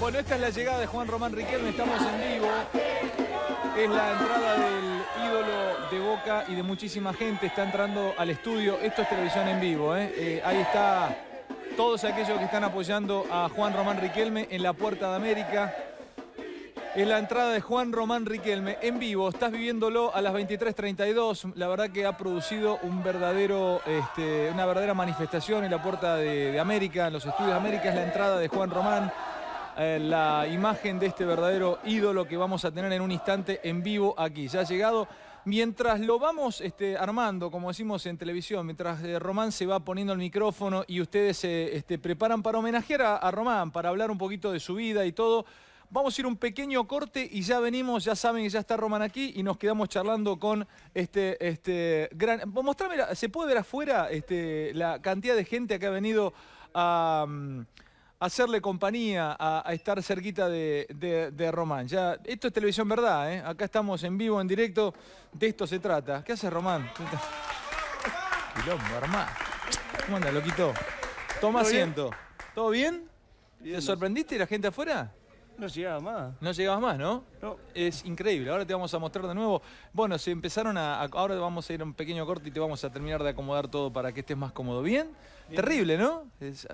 Bueno, esta es la llegada de Juan Román Riquelme. Estamos en vivo. Es la entrada del ídolo de Boca y de muchísima gente. Está entrando al estudio. Esto es televisión en vivo. ¿eh? Eh, ahí está todos aquellos que están apoyando a Juan Román Riquelme en la Puerta de América. Es la entrada de Juan Román Riquelme en vivo. Estás viviéndolo a las 23.32. La verdad que ha producido un verdadero, este, una verdadera manifestación en la puerta de, América, en los estudios de América. Es la entrada de Juan Román. Eh, la imagen de este verdadero ídolo que vamos a tener en un instante en vivo aquí. Ya ha llegado. Mientras lo vamos este, armando, como decimos en televisión, mientras eh, Román se va poniendo el micrófono y ustedes eh, se este, preparan para homenajear a Román, para hablar un poquito de su vida y todo. Vamos a ir un pequeño corte y ya venimos, ya saben que ya está Roman aquí y nos quedamos charlando con este, este gran... Mostrame, ¿se puede ver afuera este, la cantidad de gente que ha venido a... Mm, hacerle compañía, a, estar cerquita de, Román. Ya, esto es televisión verdad, ¿eh? acá estamos en vivo, en directo, de esto se trata. ¿Qué hace Román? Quilombo, hermano. ¿Cómo anda, loquito? Toma asiento. ¿Todo bien? ¿Te sorprendiste la gente afuera? No llegabas más. No llegabas más, ¿no? Es increíble. Ahora te vamos a mostrar de nuevo. Bueno, se empezaron a, Ahora vamos a ir a un pequeño corte y te vamos a terminar de acomodar todo para que estés más cómodo. ¿Bien? Terrible, ¿no?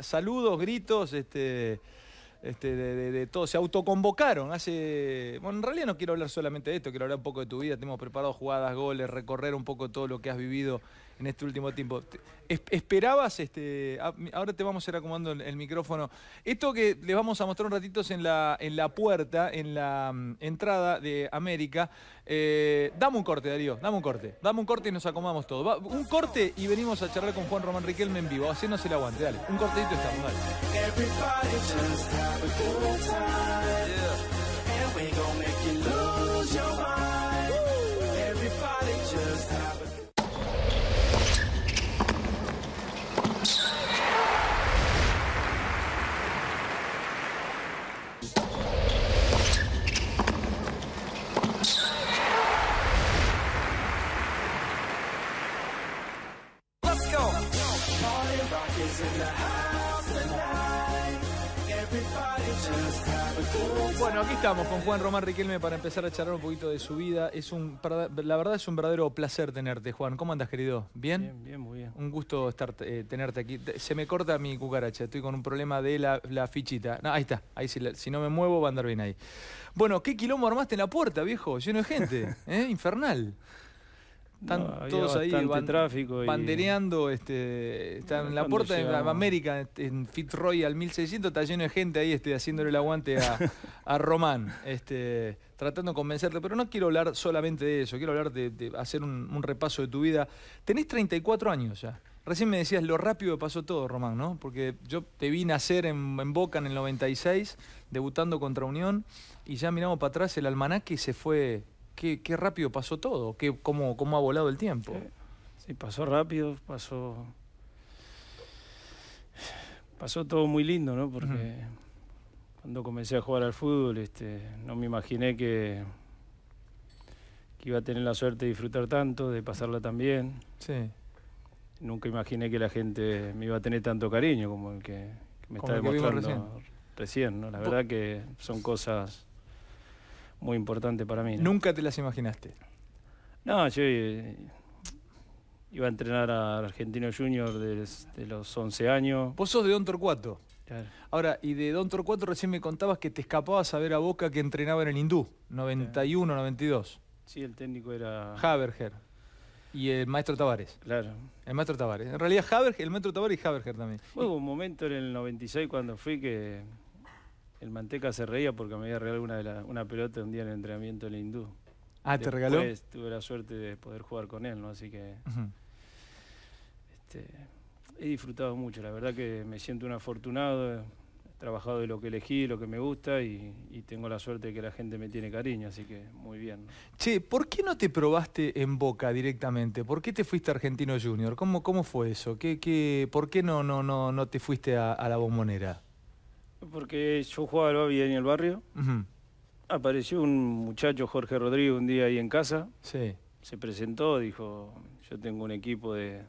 saludos, gritos, este. Este, de, todo, se autoconvocaron hace... Bueno, en realidad no quiero hablar solamente de esto, quiero hablar un poco de tu vida, hemos preparado jugadas, goles, recorrer un poco todo lo que has vivido en este último tiempo. ¿Esperabas, este, ahora te vamos a ir acomodando el, micrófono, esto que les vamos a mostrar un ratito es en la, en la puerta, en la mm, entrada de América? Eh, dame un corte, Darío, dame un corte, dame un corte y nos acomodamos todo. un corte y venimos a charlar con Juan Román Riquelme en vivo, hacernos el aguante, dale, un y estamos, dale. Juan Román Riquelme para empezar a charlar un poquito de su vida. Es un, la verdad es un verdadero placer tenerte, Juan. ¿Cómo andas, querido? ¿Bien? Bien, bien, muy bien. Un gusto estar, eh, tenerte aquí. Se me corta mi cucaracha, estoy con un problema de la, fichita. ahí está, ahí si, si, no me muevo va a andar bien ahí. Bueno, ¿qué quilombo armaste en la puerta, viejo? Lleno de gente, ¿eh? Infernal. Están todos ahí pandereando, tráfico este, están en la puerta de América, este, en Fitzroy al 1600, está lleno de gente ahí este, haciéndole el aguante a, Román, este, tratando de convencerle. Pero no quiero hablar solamente de eso, quiero hablar de, hacer un, repaso de tu vida. Tenés 34 años ya. Recién me decías lo rápido que pasó todo, Román, ¿no? Porque yo te vi nacer en, Boca en el 96, debutando contra Unión, y ya miramos para atrás el almanaque se fue qué, rápido pasó todo, qué, cómo, cómo ha volado el tiempo. Sí, pasó rápido, pasó. Pasó todo muy lindo, ¿no? Porque cuando comencé a jugar al fútbol, este, no me imaginé que, que iba a tener la suerte de disfrutar tanto, de pasarla tan bien. Sí. Nunca imaginé que la gente me iba a tener tanto cariño como el que, me está demostrando recién. recién. ¿no? La verdad que son cosas muy importante para mí. ¿Nunca te las imaginaste? No, yo eh, iba a entrenar al Argentino Junior de los 11 años. Vos sos de Don Torcuato. Claro. Ahora, y de Don Torcuato recién me contabas que te escapabas a ver a Boca que entrenaba en el Hindú, 91, 92. Sí, el técnico era... Haberger. Y el maestro Tavares. Claro. El maestro Tavares. En realidad, Haberger, el maestro Tavares y Haberger también. Hubo un momento en el 96 cuando fui que el Manteca se reía porque me había regalado una, una pelota un día en el entrenamiento del hindú. Ah, ¿te regaló? Tuve la suerte de poder jugar con él, ¿no? Así que... Este, he disfrutado mucho, la verdad que me siento un afortunado. He trabajado de lo que elegí, lo que me gusta y, tengo la suerte de que la gente me tiene cariño, así que muy bien. Che, ¿por qué no te probaste en Boca directamente? ¿Por qué te fuiste a Argentino Junior? ¿Cómo, cómo fue eso? ¿Qué, por qué no, no, no, no te fuiste a la bombonera? porque yo jugaba al en el barrio. Apareció un muchacho, Jorge Rodríguez, un día ahí en casa. Se presentó, dijo, yo tengo un equipo de,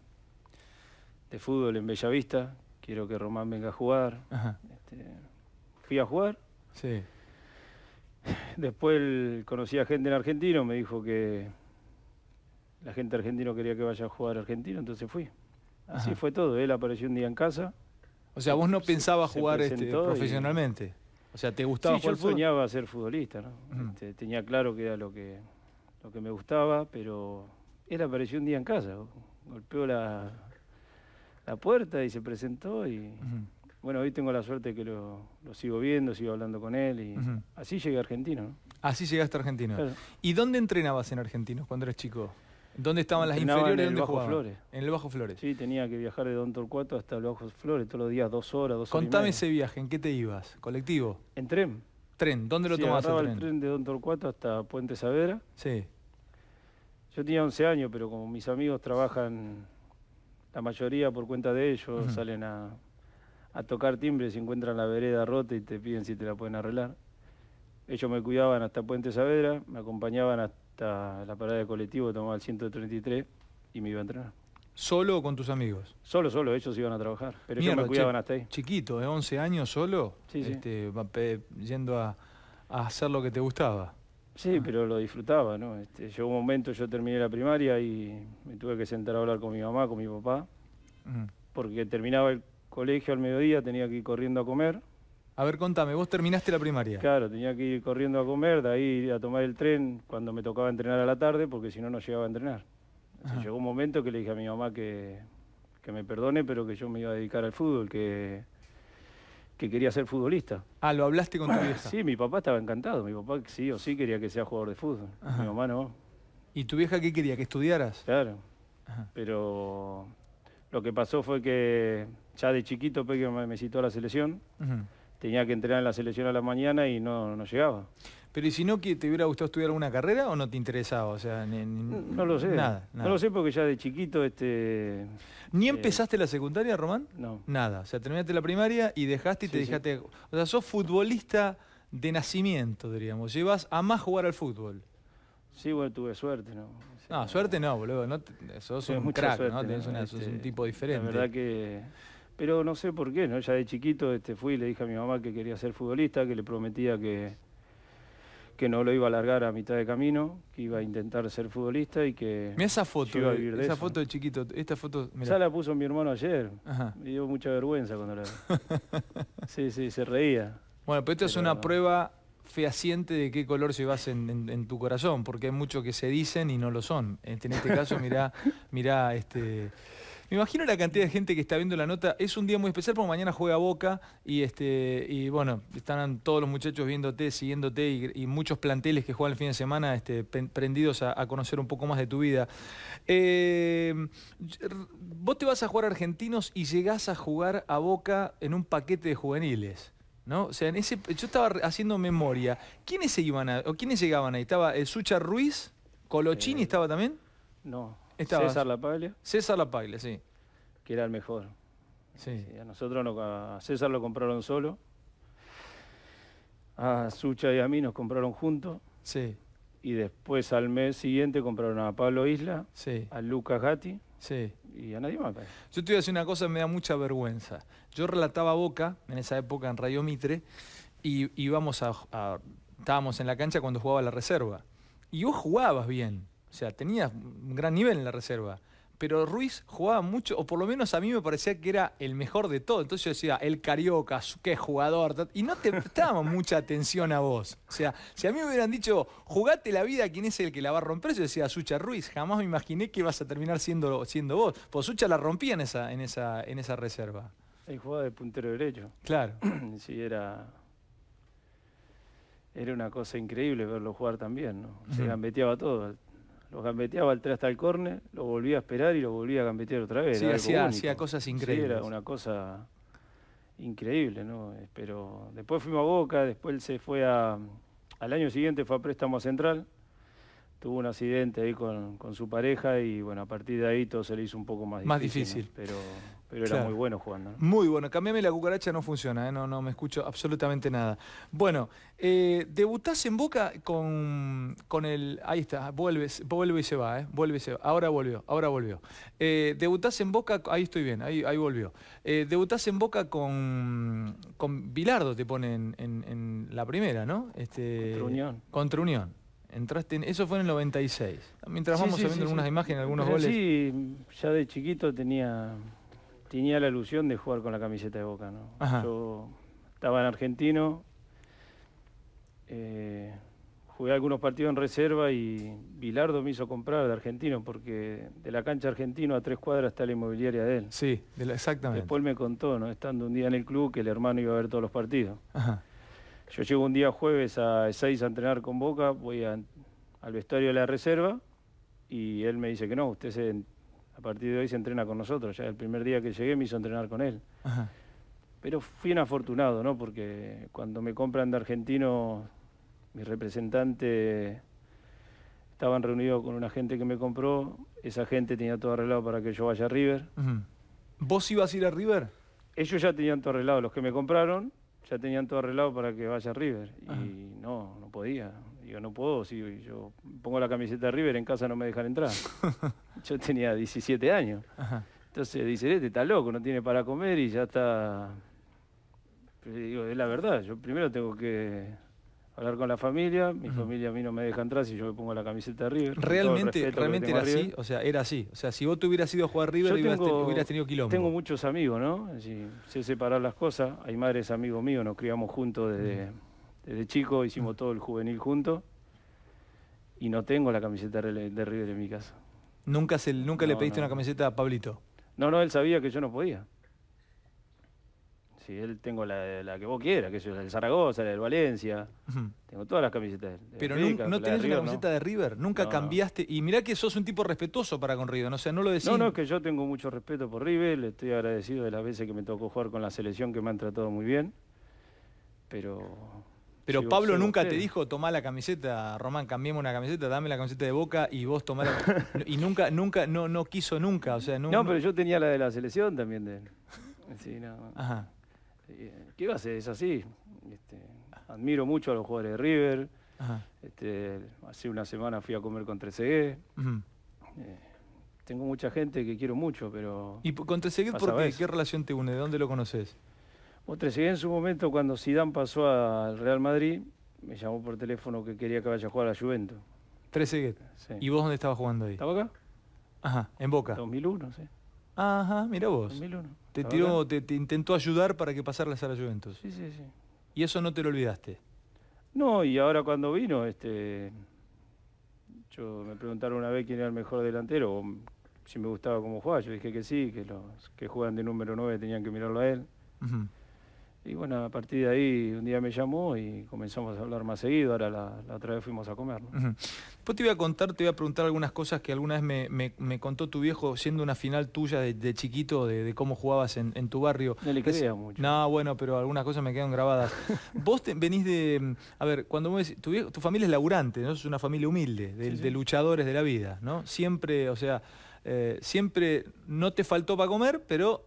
fútbol en Bellavista, quiero que Román venga a jugar. Este, fui a jugar. Después conocí a gente en argentino, me dijo que la gente argentina quería que vaya a jugar argentino, entonces fui. Así fue todo. Él apareció un día en casa, o sea, vos no pensabas jugar este, profesionalmente. O sea, ¿te gustaba sí, jugar yo soñaba ser futbolista, ¿no? Este, tenía claro que era lo que, lo que me gustaba, pero él apareció un día en casa. Golpeó la, la puerta y se presentó y... Bueno, hoy tengo la suerte que lo, lo, sigo viendo, sigo hablando con él y así llegué a Argentino. ¿no? Así llegaste a Argentino. ¿Y dónde entrenabas en Argentina cuando eras chico? ¿Dónde estaban las inferiores? En el Bajo Flores. En el Bajo Flores. Sí, tenía que viajar de Don Torcuato hasta el Bajo Flores todos los días, dos horas, dos Contame horas. Contame ese viaje, ¿en qué te ibas? ¿Colectivo? En tren. ¿Tren? ¿Dónde lo tomabas el el tren de Don Torcuato hasta Puente Savera. Sí. Yo tenía 11 años, pero como mis amigos trabajan, la mayoría por cuenta de ellos, salen a, a tocar timbres y encuentran la vereda rota y te piden si te la pueden arreglar. Ellos me cuidaban hasta Puente Saavedra, me acompañaban hasta la parada de colectivo, tomaba el 133 y me iba a entrenar. ¿Solo o con tus amigos? Solo, solo, ellos iban a trabajar, pero Mierda, me cuidaban hasta ahí. Chiquito, de ¿eh? 11 años solo, este, yendo a, hacer lo que te gustaba. Sí, ah. pero lo disfrutaba, ¿no? Este, llegó un momento, yo terminé la primaria y me tuve que sentar a hablar con mi mamá, con mi papá, mm. porque terminaba el colegio al mediodía, tenía que ir corriendo a comer, a ver, contame, vos terminaste la primaria. Claro, tenía que ir corriendo a comer, de ahí a tomar el tren cuando me tocaba entrenar a la tarde, porque si no, no llegaba a entrenar. llegó un momento que le dije a mi mamá que, me perdone, pero que yo me iba a dedicar al fútbol, que, que quería ser futbolista. Ah, ¿lo hablaste con tu vieja? Sí, mi papá estaba encantado. Mi papá sí o sí quería que sea jugador de fútbol. Mi mamá no. ¿Y tu vieja qué quería? ¿Que estudiaras? Claro. Pero lo que pasó fue que ya de chiquito Peque me citó a la selección tenía que entrenar en la selección a la mañana y no, no llegaba. Pero ¿y si no que te hubiera gustado estudiar alguna carrera o no te interesaba? O sea, no, lo sé. Nada, No lo sé porque ya de chiquito... este ¿Ni eh, empezaste la secundaria, Román? No. Nada. O sea, terminaste la primaria y dejaste y te dejaste... O sea, sos futbolista de nacimiento, diríamos. Llevas a más jugar al fútbol. Sí, bueno, tuve suerte, ¿no? no, suerte no, boludo. No sos un crack, ¿no? Tenés este, un tipo diferente. La verdad que pero no sé por qué, ¿no? Ya de chiquito este, fui y le dije a mi mamá que quería ser futbolista, que le prometía que, que no lo iba a largar a mitad de camino, que iba a intentar ser futbolista y que. Mira esa foto, esa foto de chiquito, esta foto. la puso mi hermano ayer. Me dio mucha vergüenza cuando la. sí, sí, se reía. Bueno, pero esto es una prueba fehaciente de qué color llevas en, en, tu corazón, porque hay mucho que se dicen y no lo son. En este, este caso, mirá, mirá este. Me imagino la cantidad de gente que está viendo la nota. Es un día muy especial porque mañana juega Boca y este y bueno, están todos los muchachos viéndote, siguiéndote y, muchos planteles que juegan el fin de semana este, prendidos a, conocer un poco más de tu vida. Eh, vos te vas a jugar a Argentinos y llegás a jugar a Boca en un paquete de juveniles. ¿no? O sea, en ese, yo estaba haciendo memoria. ¿Quiénes se iban a, o quiénes llegaban ahí? ¿Estaba el Sucha Ruiz? ¿Colochini eh, estaba también? No, César Lapaglia. César Lapaglia, sí. Que era el mejor. Sí. a nosotros, a César lo compraron solo. A Sucha y a mí nos compraron juntos. Sí. Y después al mes siguiente compraron a Pablo Isla, sí. a Lucas Gatti sí. y a nadie más. Yo te voy a decir una cosa, que me da mucha vergüenza. Yo relataba Boca en esa época en Radio Mitre y íbamos a, a estábamos en la cancha cuando jugaba la reserva. Y vos jugabas bien o sea, tenía un gran nivel en la reserva. Pero Ruiz jugaba mucho, o por lo menos a mí me parecía que era el mejor de todo. Entonces yo decía, el carioca, qué jugador. Y no te prestaba mucha atención a vos. O sea, si a mí me hubieran dicho, jugate la vida, ¿quién es el que la va a romper? Yo decía, Sucha Ruiz, jamás me imaginé que ibas a terminar siendo, siendo vos. Pues Sucha la rompía en esa, en esa, en esa reserva. Él jugaba de puntero derecho. Claro. sí, era era una cosa increíble verlo jugar también, ¿no? Se gambeteaba todo. Lo gambeteaba al, hasta el corne, lo volvía a esperar y lo volvía a gambetear otra vez. Sí, hacía, cosas increíbles. era una cosa increíble, ¿no? Eh, pero después fuimos a Boca, después él se fue a... Al año siguiente fue a préstamo a Central, tuvo un accidente ahí con, su pareja y bueno, a partir de ahí todo se le hizo un poco más difícil. Más difícil. Pero pero era muy bueno jugando. Muy bueno. Cambiame la cucaracha, no funciona, ¿eh? no, no me escucho absolutamente nada. Bueno, eh, debutás en Boca con, con el. Ahí está, vuelve, vuelve y se va, ¿eh? Vuelve y se va. Ahora volvió, ahora volvió. Eh, debutás en Boca, ahí estoy bien, ahí, ahí volvió. Eh, debutás en Boca con, con Bilardo, te ponen en, la primera, ¿no? Este, contra Unión. Contra Unión. Entraste eso fue en el 96. Mientras vamos viendo algunas imágenes, algunos goles. Sí, ya de chiquito tenía tenía la ilusión de jugar con la camiseta de Boca, ¿no? Yo estaba en Argentino, eh, jugué algunos partidos en reserva y Bilardo me hizo comprar de Argentino porque de la cancha Argentino a tres cuadras está la inmobiliaria de él. Sí, de exactamente. Después me contó, ¿no? Estando un día en el club que el hermano iba a ver todos los partidos. Yo llego un día jueves a 6 a entrenar con Boca, voy al vestuario de la reserva y él me dice que no, usted se a partir de hoy se entrena con nosotros. Ya el primer día que llegué me hizo entrenar con él. Pero fui un afortunado, ¿no? Porque cuando me compran de argentino, mi representante estaba reunido con una gente que me compró. Esa gente tenía todo arreglado para que yo vaya a River. ¿Vos ibas a ir a River? Ellos ya tenían todo arreglado, los que me compraron ya tenían todo arreglado para que vaya a River. Y no, no podía. Digo, no puedo, si yo pongo la camiseta de River en casa no me dejan entrar. yo tenía 17 años. Entonces dice, este está loco, no tiene para comer y ya está... digo, es la verdad, yo primero tengo que hablar con la familia, mi familia a mí no me deja entrar si yo me pongo la camiseta de River. Realmente, realmente era así, o sea, era así. O sea, si vos te hubieras ido a jugar River, hubieras tenido kilómetros. Tengo muchos amigos, ¿no? sé separar las cosas, hay madres amigos míos, nos criamos juntos desde... Desde chico hicimos todo el juvenil junto. y no tengo la camiseta de River en mi casa. ¿Nunca, se, nunca le pediste una camiseta a Pablito? No, no, él sabía que yo no podía. sí, él tengo la, que vos quieras, que es la de Zaragoza, la del Valencia. Tengo todas las camisetas. De Pero no, tenés una camiseta de River, nunca cambiaste. Y mirá que sos un tipo respetuoso para con River, o sea, no lo decís. No, no, es que yo tengo mucho respeto por River, estoy agradecido de las veces que me tocó jugar con la selección que me han tratado muy bien. Pero pero Pablo nunca te dijo, tomá la camiseta, Román, cambiemos una camiseta, dame la camiseta de Boca y vos tomá la... y nunca, nunca, no, no quiso nunca, o sea... No, pero yo tenía la de la selección también de Ajá. Eh, ¿Qué iba a hacer? Es así. Este, admiro mucho a los jugadores de River. Este, hace una semana fui a comer con 13 eh, tengo mucha gente que quiero mucho, pero... ¿Y con Trezeguet por qué? ¿Qué relación te une? ¿De dónde lo conoces? Otra, en su momento cuando Sidán pasó al Real Madrid, me llamó por teléfono que quería que vaya a jugar a la Juventus. Trezeguet. ¿Y vos dónde estabas jugando ahí? ¿Estaba acá? Ajá, en Boca. 2001, sí. Ajá, mira vos. 2001. Te, tiró, te, intentó ayudar para que pasarles a la Juventus. Sí, sí, sí. ¿Y eso no te lo olvidaste? No, y ahora cuando vino, este, yo me preguntaron una vez quién era el mejor delantero, o si me gustaba cómo jugaba. Yo dije que sí, que los que juegan de número 9 tenían que mirarlo a él. Y bueno, a partir de ahí un día me llamó y comenzamos a hablar más seguido, ahora la, otra vez fuimos a comer. Después te voy a contar, te voy a preguntar algunas cosas que alguna vez me, me, me contó tu viejo siendo una final tuya de, chiquito, de, cómo jugabas en, tu barrio. No le creía mucho. No, bueno, pero algunas cosas me quedan grabadas. Vos venís de, a ver, cuando vos tu, tu familia es laburante, ¿no? Es una familia humilde, de, luchadores de la vida, ¿no? Siempre, o sea... Eh, siempre no te faltó para comer, pero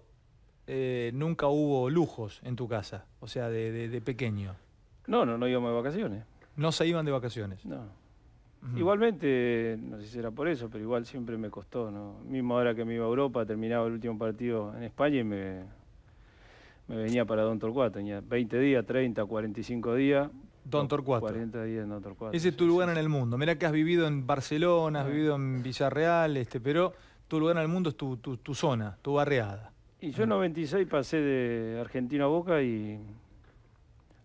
eh, nunca hubo lujos en tu casa, o sea, de, pequeño. No, no, no íbamos de vacaciones. No se iban de vacaciones. No. Igualmente, no sé si era por eso, pero igual siempre me costó, ¿no? Mismo ahora que me iba a Europa, terminaba el último partido en España y me, me venía para Don Torcuato. Tenía 20 días, 30, 45 días. Don Torcuato. 40 días en Don Torcuato. Ese es tu lugar en el mundo. Mira que has vivido en Barcelona, has ah. vivido en Villarreal, este, pero tu lugar en el mundo es tu, tu zona, tu barriada. Y yo en 96 pasé de Argentina a Boca y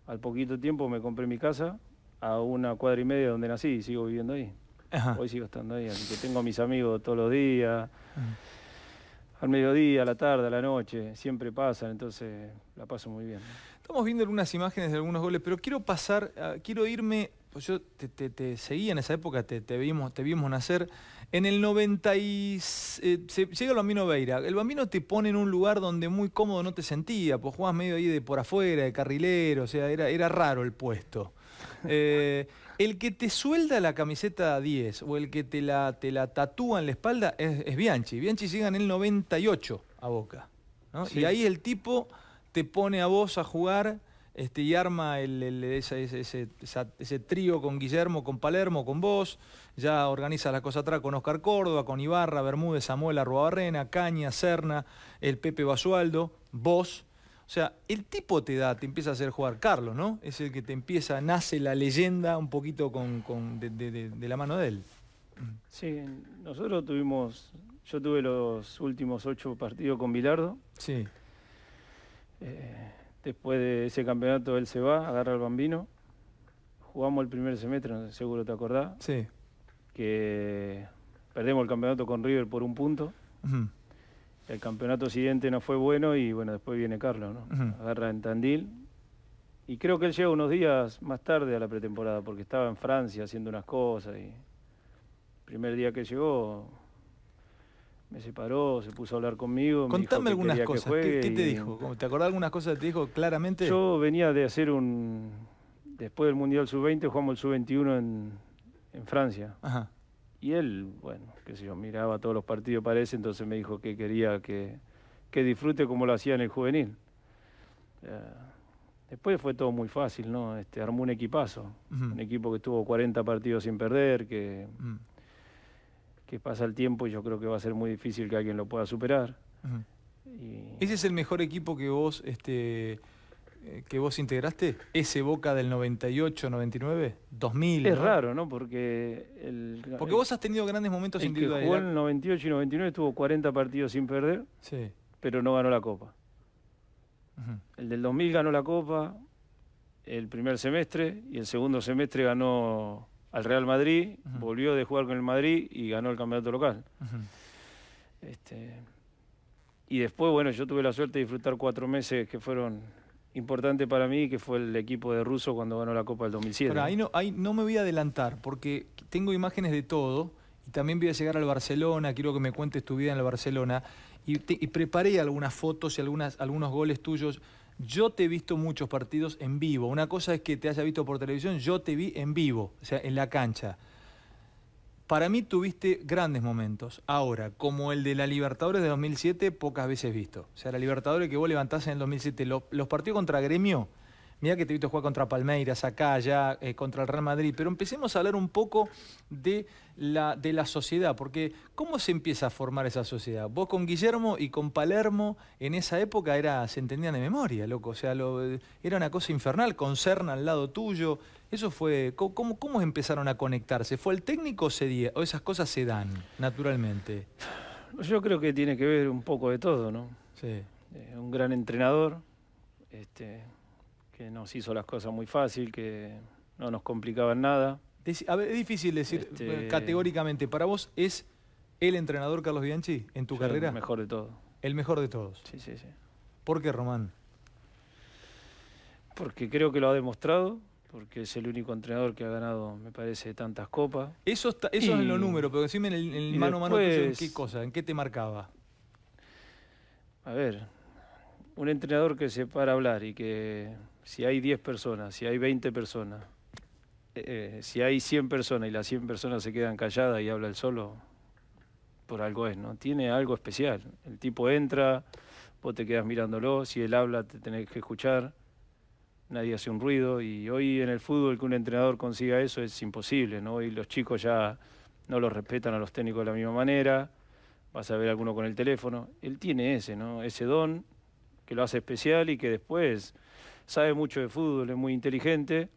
al poquito tiempo me compré mi casa a una cuadra y media donde nací y sigo viviendo ahí. Hoy sigo estando ahí, así que tengo a mis amigos todos los días, al mediodía, a la tarde, a la noche, siempre pasan, entonces la paso muy bien. Estamos viendo algunas imágenes de algunos goles, pero quiero pasar, ah, quiero irme, pues yo te, seguía en esa época, te, te, vimos, te vimos nacer. En el 90 eh, llega el Bambino Beira. El Bambino te pone en un lugar donde muy cómodo no te sentía, pues jugabas medio ahí de por afuera, de carrilero, o sea, era, era raro el puesto. Eh, el que te suelda la camiseta 10 o el que te la, te la tatúa en la espalda es, Bianchi. Bianchi llega en el 98 a Boca. Y ahí el tipo te pone a vos a jugar este, y arma el, ese, trío con Guillermo, con Palermo, con vos. Ya organiza las cosas atrás con Oscar Córdoba, con Ibarra, Bermúdez, Samuel Arruabarrena, Caña, Serna, el Pepe Basualdo, vos. O sea, el tipo te da, te empieza a hacer jugar Carlos, ¿no? Es el que te empieza, nace la leyenda un poquito con, de, la mano de él. Sí, nosotros tuvimos, yo tuve los últimos ocho partidos con Bilardo. Sí. Eh, Después de ese campeonato él se va, agarra al bambino. Jugamos el primer semestre, seguro te acordás. Sí. Que perdemos el campeonato con River por un punto. El campeonato siguiente no fue bueno y bueno, después viene Carlos, ¿no? Agarra en Tandil. Y creo que él llega unos días más tarde a la pretemporada porque estaba en Francia haciendo unas cosas y el primer día que llegó me separó, se puso a hablar conmigo. Contame algunas cosas. ¿Qué, te dijo? ¿Te acordás algunas cosas que te dijo claramente? Yo venía de hacer un. Después del Mundial Sub-20, jugamos el Sub-21 en, Francia. Ajá. Y él, bueno, qué sé yo, miraba todos los partidos para ese, entonces me dijo que quería que, disfrute como lo hacía en el juvenil. Eh, después fue todo muy fácil, ¿no? Este, armó un equipazo. Un equipo que tuvo 40 partidos sin perder, que que pasa el tiempo y yo creo que va a ser muy difícil que alguien lo pueda superar. ¿Ese es el mejor equipo que vos, este, eh, que vos integraste? ¿Ese Boca del 98, 99, 2000? Es raro, ¿no? Porque... Porque vos has tenido grandes momentos el individuales. Que jugó en el 98 y 99 tuvo 40 partidos sin perder, pero no ganó la Copa. El del 2000 ganó la Copa el primer semestre y el segundo semestre ganó al Real Madrid, volvió de jugar con el Madrid y ganó el campeonato local. Este, y después, bueno, yo tuve la suerte de disfrutar cuatro meses que fueron importantes para mí, que fue el equipo de Russo cuando ganó la Copa del 2007. Pero ahí no, ahí no me voy a adelantar, porque tengo imágenes de todo, y también voy a llegar al Barcelona, quiero que me cuentes tu vida en el Barcelona, y, preparé algunas fotos y algunas, algunos goles tuyos yo te he visto muchos partidos en vivo. Una cosa es que te haya visto por televisión, yo te vi en vivo, o sea, en la cancha. Para mí tuviste grandes momentos. Ahora, como el de la Libertadores de 2007, pocas veces visto. O sea, la Libertadores que vos levantaste en el 2007, los, los partidos contra Gremio Mira que te he visto jugar contra Palmeiras, acá, ya, eh, contra el Real Madrid, pero empecemos a hablar un poco de la, de la sociedad, porque ¿cómo se empieza a formar esa sociedad? Vos con Guillermo y con Palermo en esa época era, se entendían de memoria, loco, o sea, eh, era una cosa infernal, con Cerna al lado tuyo, eso fue, ¿cómo, cómo empezaron a conectarse? ¿Fue el técnico o, o esas cosas se dan naturalmente? Yo creo que tiene que ver un poco de todo, ¿no? Sí. Eh, un gran entrenador, este, que nos hizo las cosas muy fácil, que no nos complicaban nada. es difícil decir este, eh, categóricamente. ¿Para vos es el entrenador Carlos Bianchi en tu carrera? El mejor de todos. El mejor de todos. Sí, sí, sí. ¿Por qué, Román? Porque creo que lo ha demostrado, porque es el único entrenador que ha ganado, me parece, tantas copas. Eso eso es en los números, pero decime en el, mano a mano qué cosa, en qué te marcaba. A ver, un entrenador que se para hablar y que si hay 10 personas, si hay 20 personas, eh, eh, si hay 100 personas y las 100 personas se quedan calladas y habla el solo, por algo es, ¿no? Tiene algo especial. El tipo entra, vos te quedas mirándolo, si él habla te tenés que escuchar, nadie hace un ruido y hoy en el fútbol que un entrenador consiga eso es imposible, ¿no? y los chicos ya no los respetan a los técnicos de la misma manera, vas a ver alguno con el teléfono, él tiene ese, ¿no? Ese don que lo hace especial y que después sabe mucho de fútbol, es muy inteligente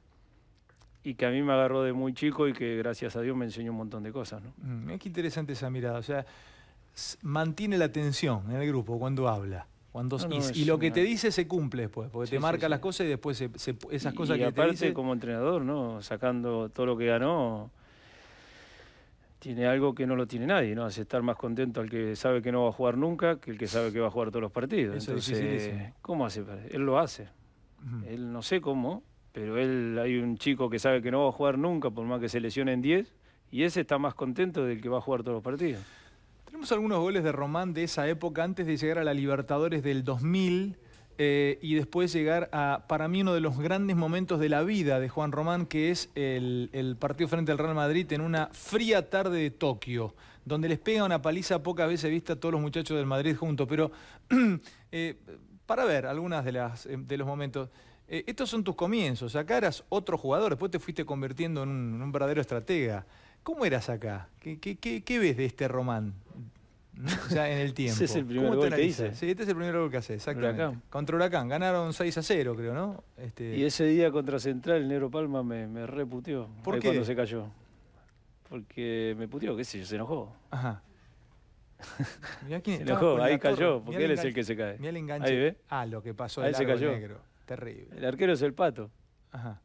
y que a mí me agarró de muy chico y que gracias a Dios me enseñó un montón de cosas. es mm, que interesante esa mirada, o sea, mantiene la atención en el grupo cuando habla. Cuando, y, lo que te dice se cumple después, porque te marca las cosas y después esas cosas que y aparte, como entrenador, ¿no? Sacando todo lo que ganó, tiene algo que no lo tiene nadie, ¿no? Hace estar más contento al que sabe que no va a jugar nunca que el que sabe que va a jugar todos los partidos. Entonces, ¿cómo hace? Él lo hace. Él no sé cómo, pero él hay un chico que sabe que no va a jugar nunca, por más que se lesione en 10, y ese está más contento del que va a jugar todos los partidos. Tenemos algunos goles de Román de esa época antes de llegar a la Libertadores del 2000. Eh, y después llegar a, para mí, uno de los grandes momentos de la vida de Juan Román, que es el, partido frente al Real Madrid en una fría tarde de Tokio, donde les pega una paliza pocas veces vista a todos los muchachos del Madrid juntos. Pero eh, para ver algunas de, las, em, de los momentos. Eh, estos son tus comienzos, acá eras otro jugador, después te fuiste convirtiendo en un, verdadero estratega. ¿Cómo eras acá? ¿Qué, ves de este Román? en el tiempo. Ese es el primer gol que hice. Sí, este es el primer gol que hace, exactamente. Contra Huracán, ganaron 6 a 0, creo, ¿no? Este, y ese día contra Central, el Negro Palma me, reputió. ¿Por qué? cuando se cayó. Porque me putió, qué sé se enojó. Ajá. quién se ahí cayó, porque él es el que se cae. Mirá el enganche. Ahí ve. Ah, lo que pasó Ahí se cayó. negro. Terrible. El arquero es el pato. Ajá.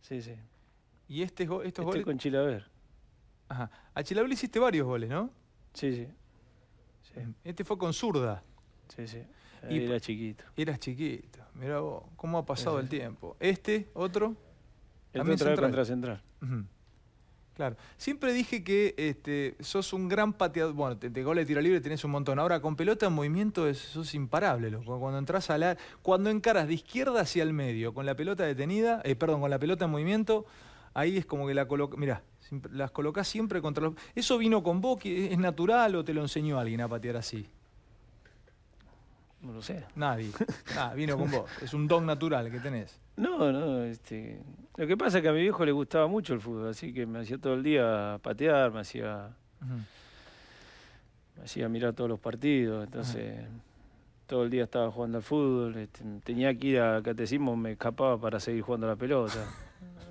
Sí, sí. ¿Y este, estos este con Chilaver. Ajá. A Chilaver hiciste varios goles, ¿no? Sí, sí. Este fue con zurda. Sí, sí. era chiquito. Era chiquito. Mira vos, cómo ha pasado el tiempo. Este, otro. El otro trae central. contra central. Ajá Claro. Siempre dije que este, sos un gran pateador. Bueno, te, te de tiro libre tenés un montón. Ahora con pelota en movimiento es, sos imparable. Cuando entras a la. Cuando encaras de izquierda hacia el medio con la pelota detenida, eh, perdón, con la pelota en movimiento, ahí es como que la colocas. Mirá, las colocas siempre contra los. ¿Eso vino con vos? ¿Es natural o te lo enseñó alguien a patear así? No lo sé. Nadie. Ah, vino con vos. Es un don natural que tenés. No, no, este. Lo que pasa es que a mi viejo le gustaba mucho el fútbol, así que me hacía todo el día patear, me hacía. Me hacía mirar todos los partidos, entonces. Todo el día estaba jugando al fútbol, este, tenía que ir a catecismo, me escapaba para seguir jugando a la pelota.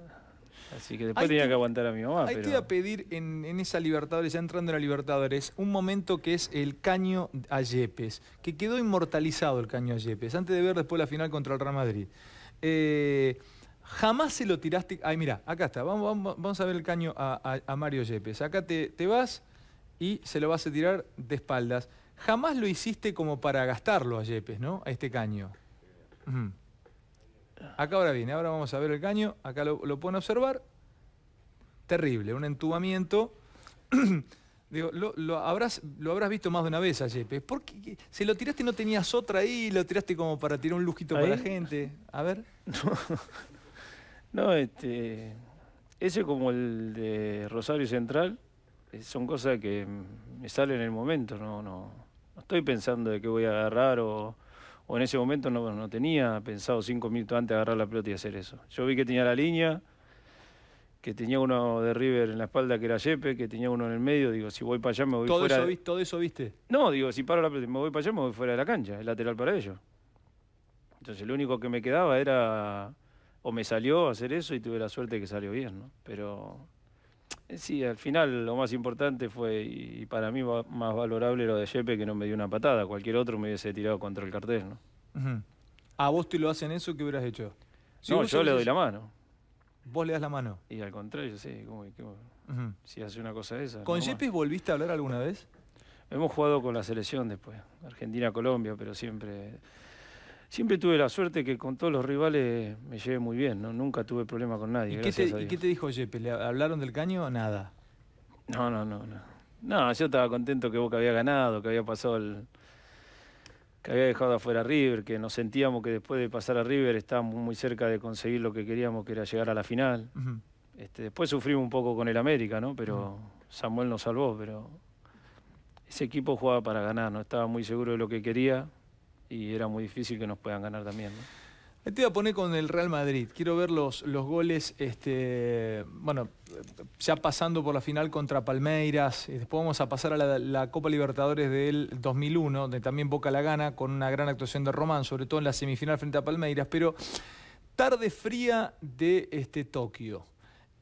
Así que después tenía que aguantar a mi mamá. Ahí te iba a pedir en, esa Libertadores, ya entrando en la Libertadores, un momento que es el caño a Yepes, que quedó inmortalizado el caño a Yepes, antes de ver después la final contra el Real Madrid. Eh, jamás se lo tiraste. Ay, mira, acá está. Vamos, a ver el caño a, Mario Yepes. Acá te, vas y se lo vas a tirar de espaldas. Jamás lo hiciste como para gastarlo a Yepes, ¿no? A este caño. Acá ahora viene, ahora vamos a ver el caño, acá lo, pueden observar. Terrible, un entubamiento. Digo, lo, habrás, lo habrás visto más de una vez a ¿Por qué? ¿Se lo tiraste no tenías otra ahí? ¿Lo tiraste como para tirar un lujito para la gente? A ver. No, este... Ese como el de Rosario Central, eh, son cosas que me salen en el momento, no, no, no estoy pensando de qué voy a agarrar o o en ese momento no, tenía pensado cinco minutos antes agarrar la pelota y hacer eso. Yo vi que tenía la línea, que tenía uno de River en la espalda que era Yepe, que tenía uno en el medio, digo, si voy para allá me voy ¿Todo fuera. de... ¿Todo eso viste? No, digo, si paro la pelota y me voy para allá me voy fuera de la cancha, el lateral para ellos. Entonces lo único que me quedaba era, o me salió hacer eso y tuve la suerte que salió bien, ¿no? Pero Sí, al final lo más importante fue, y para mí más valorable, lo de Jepe que no me dio una patada. Cualquier otro me hubiese tirado contra el cartel, ¿no? ¿A vos te lo hacen eso? ¿Qué hubieras hecho? no, yo le doy la mano. ¿Vos le das la mano? Y al contrario, sí. Como, Si hace una cosa de esa. ¿Con Jepe volviste a hablar alguna vez? Hemos jugado con la selección después. Argentina-Colombia, pero siempre Siempre tuve la suerte que con todos los rivales me llevé muy bien, ¿no? nunca tuve problema con nadie. ¿Y, qué te, dijo Jepe? ¿Le hablaron del caño o nada? No, no, no, no. No, yo estaba contento que Boca había ganado, que había pasado el. que había dejado afuera River, que nos sentíamos que después de pasar a River estábamos muy cerca de conseguir lo que queríamos, que era llegar a la final. este, después sufrimos un poco con el América, ¿no? Pero Samuel nos salvó, pero ese equipo jugaba para ganar, no estaba muy seguro de lo que quería y era muy difícil que nos puedan ganar también. ¿no? Te voy a poner con el Real Madrid. Quiero ver los, goles, este, bueno, ya pasando por la final contra Palmeiras. Y después vamos a pasar a la, la, Copa Libertadores del 2001, donde también Boca la gana con una gran actuación de Román, sobre todo en la semifinal frente a Palmeiras. Pero tarde fría de este, Tokio.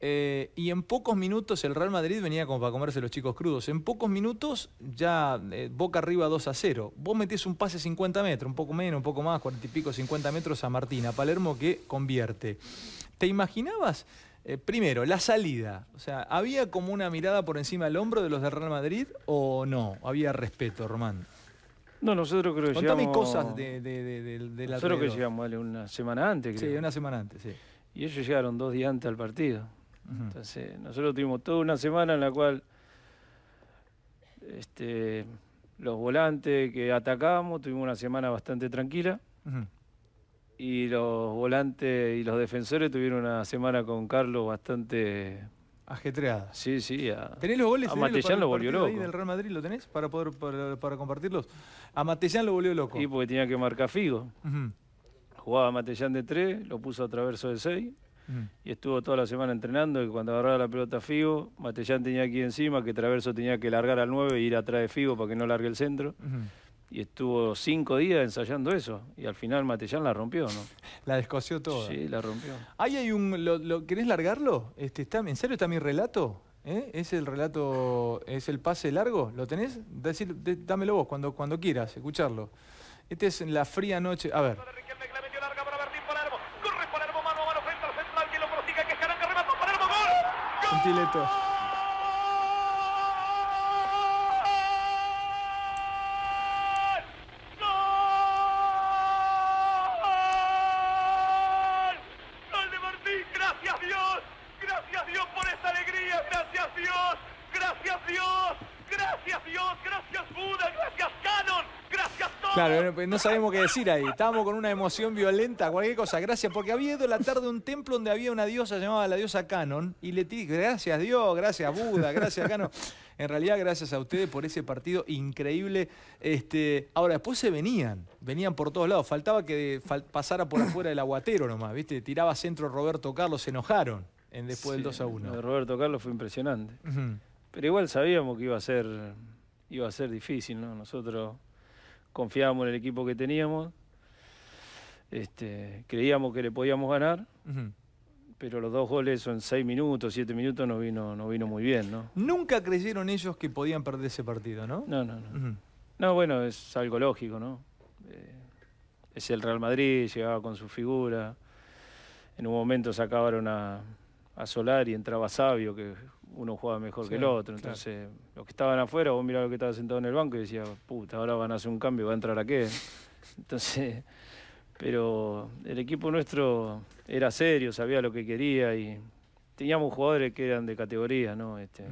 Eh, y en pocos minutos el Real Madrid venía como para comerse los chicos crudos. En pocos minutos ya eh, boca arriba 2 a 0. Vos metés un pase 50 metros, un poco menos, un poco más, 40 y pico, 50 metros a Martina, Palermo que convierte. ¿Te imaginabas? Eh, primero, la salida. O sea, ¿había como una mirada por encima del hombro de los del Real Madrid o no? Había respeto, Román. No, nosotros creo que cosas de, de, de, Nosotros que llegamos, una semana antes, creo. Sí, una semana antes, sí. Y ellos llegaron dos días antes al partido. Entonces, nosotros tuvimos toda una semana en la cual este, los volantes que atacábamos, tuvimos una semana bastante tranquila. Y los volantes y los defensores tuvieron una semana con Carlos bastante... Ajetreada. Sí, sí. A, ¿Tenés los goles? A Matellán lo volvió loco. del Real Madrid lo tenés para poder para, compartirlos? A Matellán lo volvió loco. Y porque tenía que marcar Figo. Jugaba Matellán de 3, lo puso a traverso de 6 Mm. y estuvo toda la semana entrenando y cuando agarraba la pelota Figo, Matellán tenía aquí encima que Traverso tenía que largar al 9 e ir atrás de Figo para que no largue el centro. Y estuvo cinco días ensayando eso. Y al final Matellán la rompió, ¿no? La descoció toda. Sí, la rompió. Ahí hay un... Lo, lo, ¿Querés largarlo? Este, está, ¿En serio está mi relato? ¿Eh? ¿Es el relato, es el pase largo? ¿Lo tenés? dámelo vos cuando, cuando quieras, escucharlo. este es la fría noche. A ver. Un pileto. no sabemos qué decir ahí. Estábamos con una emoción violenta, cualquier cosa. Gracias, porque había ido la tarde a un templo donde había una diosa llamada la diosa Canon. Y le dije, gracias Dios, gracias Buda, gracias Canon. En realidad, gracias a ustedes por ese partido increíble. Este, ahora, después se venían, venían por todos lados. Faltaba que pasara por afuera el aguatero nomás, ¿viste? Tiraba centro Roberto Carlos, se enojaron en después del 2 a 1. De Roberto Carlos fue impresionante. Pero igual sabíamos que iba a ser iba a ser difícil, ¿no? Nosotros confiábamos en el equipo que teníamos, este, creíamos que le podíamos ganar. Pero los dos goles son seis minutos, siete minutos, no vino, no vino muy bien, ¿no? Nunca creyeron ellos que podían perder ese partido, ¿no? No, no, no. No, bueno, es algo lógico, ¿no? Eh, es el Real Madrid, llegaba con su figura. En un momento sacaron a, a Solar y entraba Sabio, que uno jugaba mejor que el otro. Entonces, los que estaban afuera, vos mirabas lo que estaba sentado en el banco y decías, puta, ahora van a hacer un cambio, va a entrar a qué. Entonces, pero el equipo nuestro era serio, sabía lo que quería y teníamos jugadores que eran de categoría, ¿no? Este,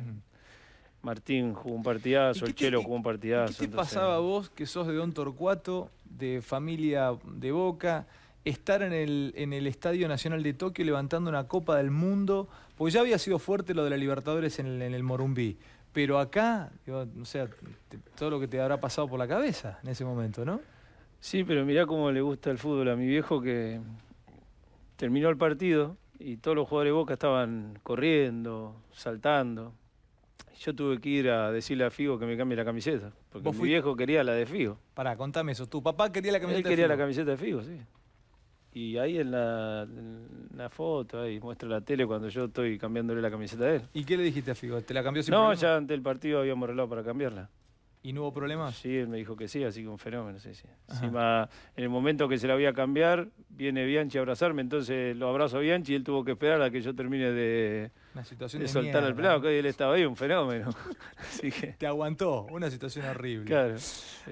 Martín jugó un partidazo, el Chelo jugó un partidazo. ¿Qué te pasaba vos, que sos de Don Torcuato, de familia de Boca, estar en el, en el Estadio Nacional de Tokio levantando una Copa del Mundo? Pues ya había sido fuerte lo de la Libertadores en el, Morumbí. Pero acá, digo, o sea, todo lo que te habrá pasado por la cabeza en ese momento, ¿no? Sí, pero mirá cómo le gusta el fútbol a mi viejo que terminó el partido y todos los jugadores de Boca estaban corriendo, saltando. Yo tuve que ir a decirle a Figo que me cambie la camiseta, porque mi viejo quería la de Figo. Pará, contame eso. ¿Tu papá quería la camiseta de Figo? quería la camiseta de Figo, sí. Y ahí en la, una foto ahí, muestra la tele cuando yo estoy cambiándole la camiseta a él. ¿Y qué le dijiste a Figo? ¿Te la cambió sin No, ya ante el partido habíamos arreglado para cambiarla. ¿Y no hubo problemas? Sí, él me dijo que sí, así que un fenómeno, sí, sí. en el momento que se la voy a cambiar, viene Bianchi a abrazarme, entonces lo abrazo a Bianchi y él tuvo que esperar a que yo termine de una situación de, soltar al que que él estaba ahí, un fenómeno. Te aguantó, una situación horrible. Claro.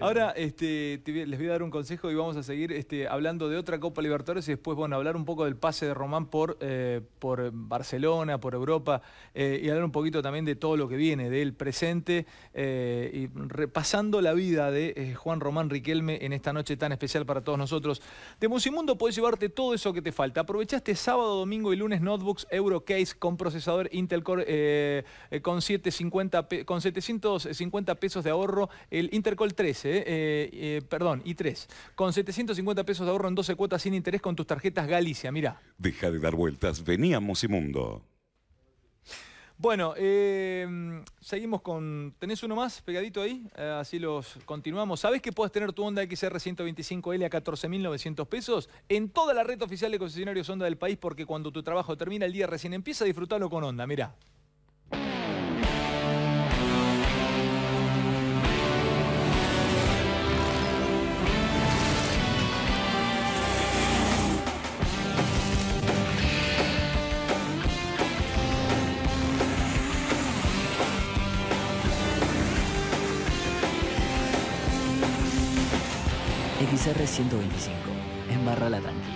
Ahora este, les voy a dar un consejo y vamos a seguir este, hablando de otra Copa Libertadores y después, bueno, hablar un poco del pase de Román por, eh, por Barcelona, por Europa eh, y hablar un poquito también de todo lo que viene, del presente eh, y repasando la vida de Juan Román Riquelme en esta noche tan especial para todos nosotros. De Musimundo podés llevarte todo eso que te falta. Aprovechaste sábado, domingo y lunes notebooks Eurocase con procesador Intercore eh, con, 750, con 750 pesos de ahorro, el Intel 13, eh, eh, perdón, i3, con 750 pesos de ahorro en 12 cuotas sin interés con tus tarjetas Galicia, mira Deja de dar vueltas, veníamos y mundo. Bueno, eh, seguimos con. ¿Tenés uno más pegadito ahí? Eh, así los continuamos. ¿Sabés que puedes tener tu Honda XR 125L a 14.900 pesos? En toda la red oficial de concesionarios Honda del país, porque cuando tu trabajo termina, el día recién empieza, disfrutarlo con Honda. Mirá. 125. Embarrala tranquilo.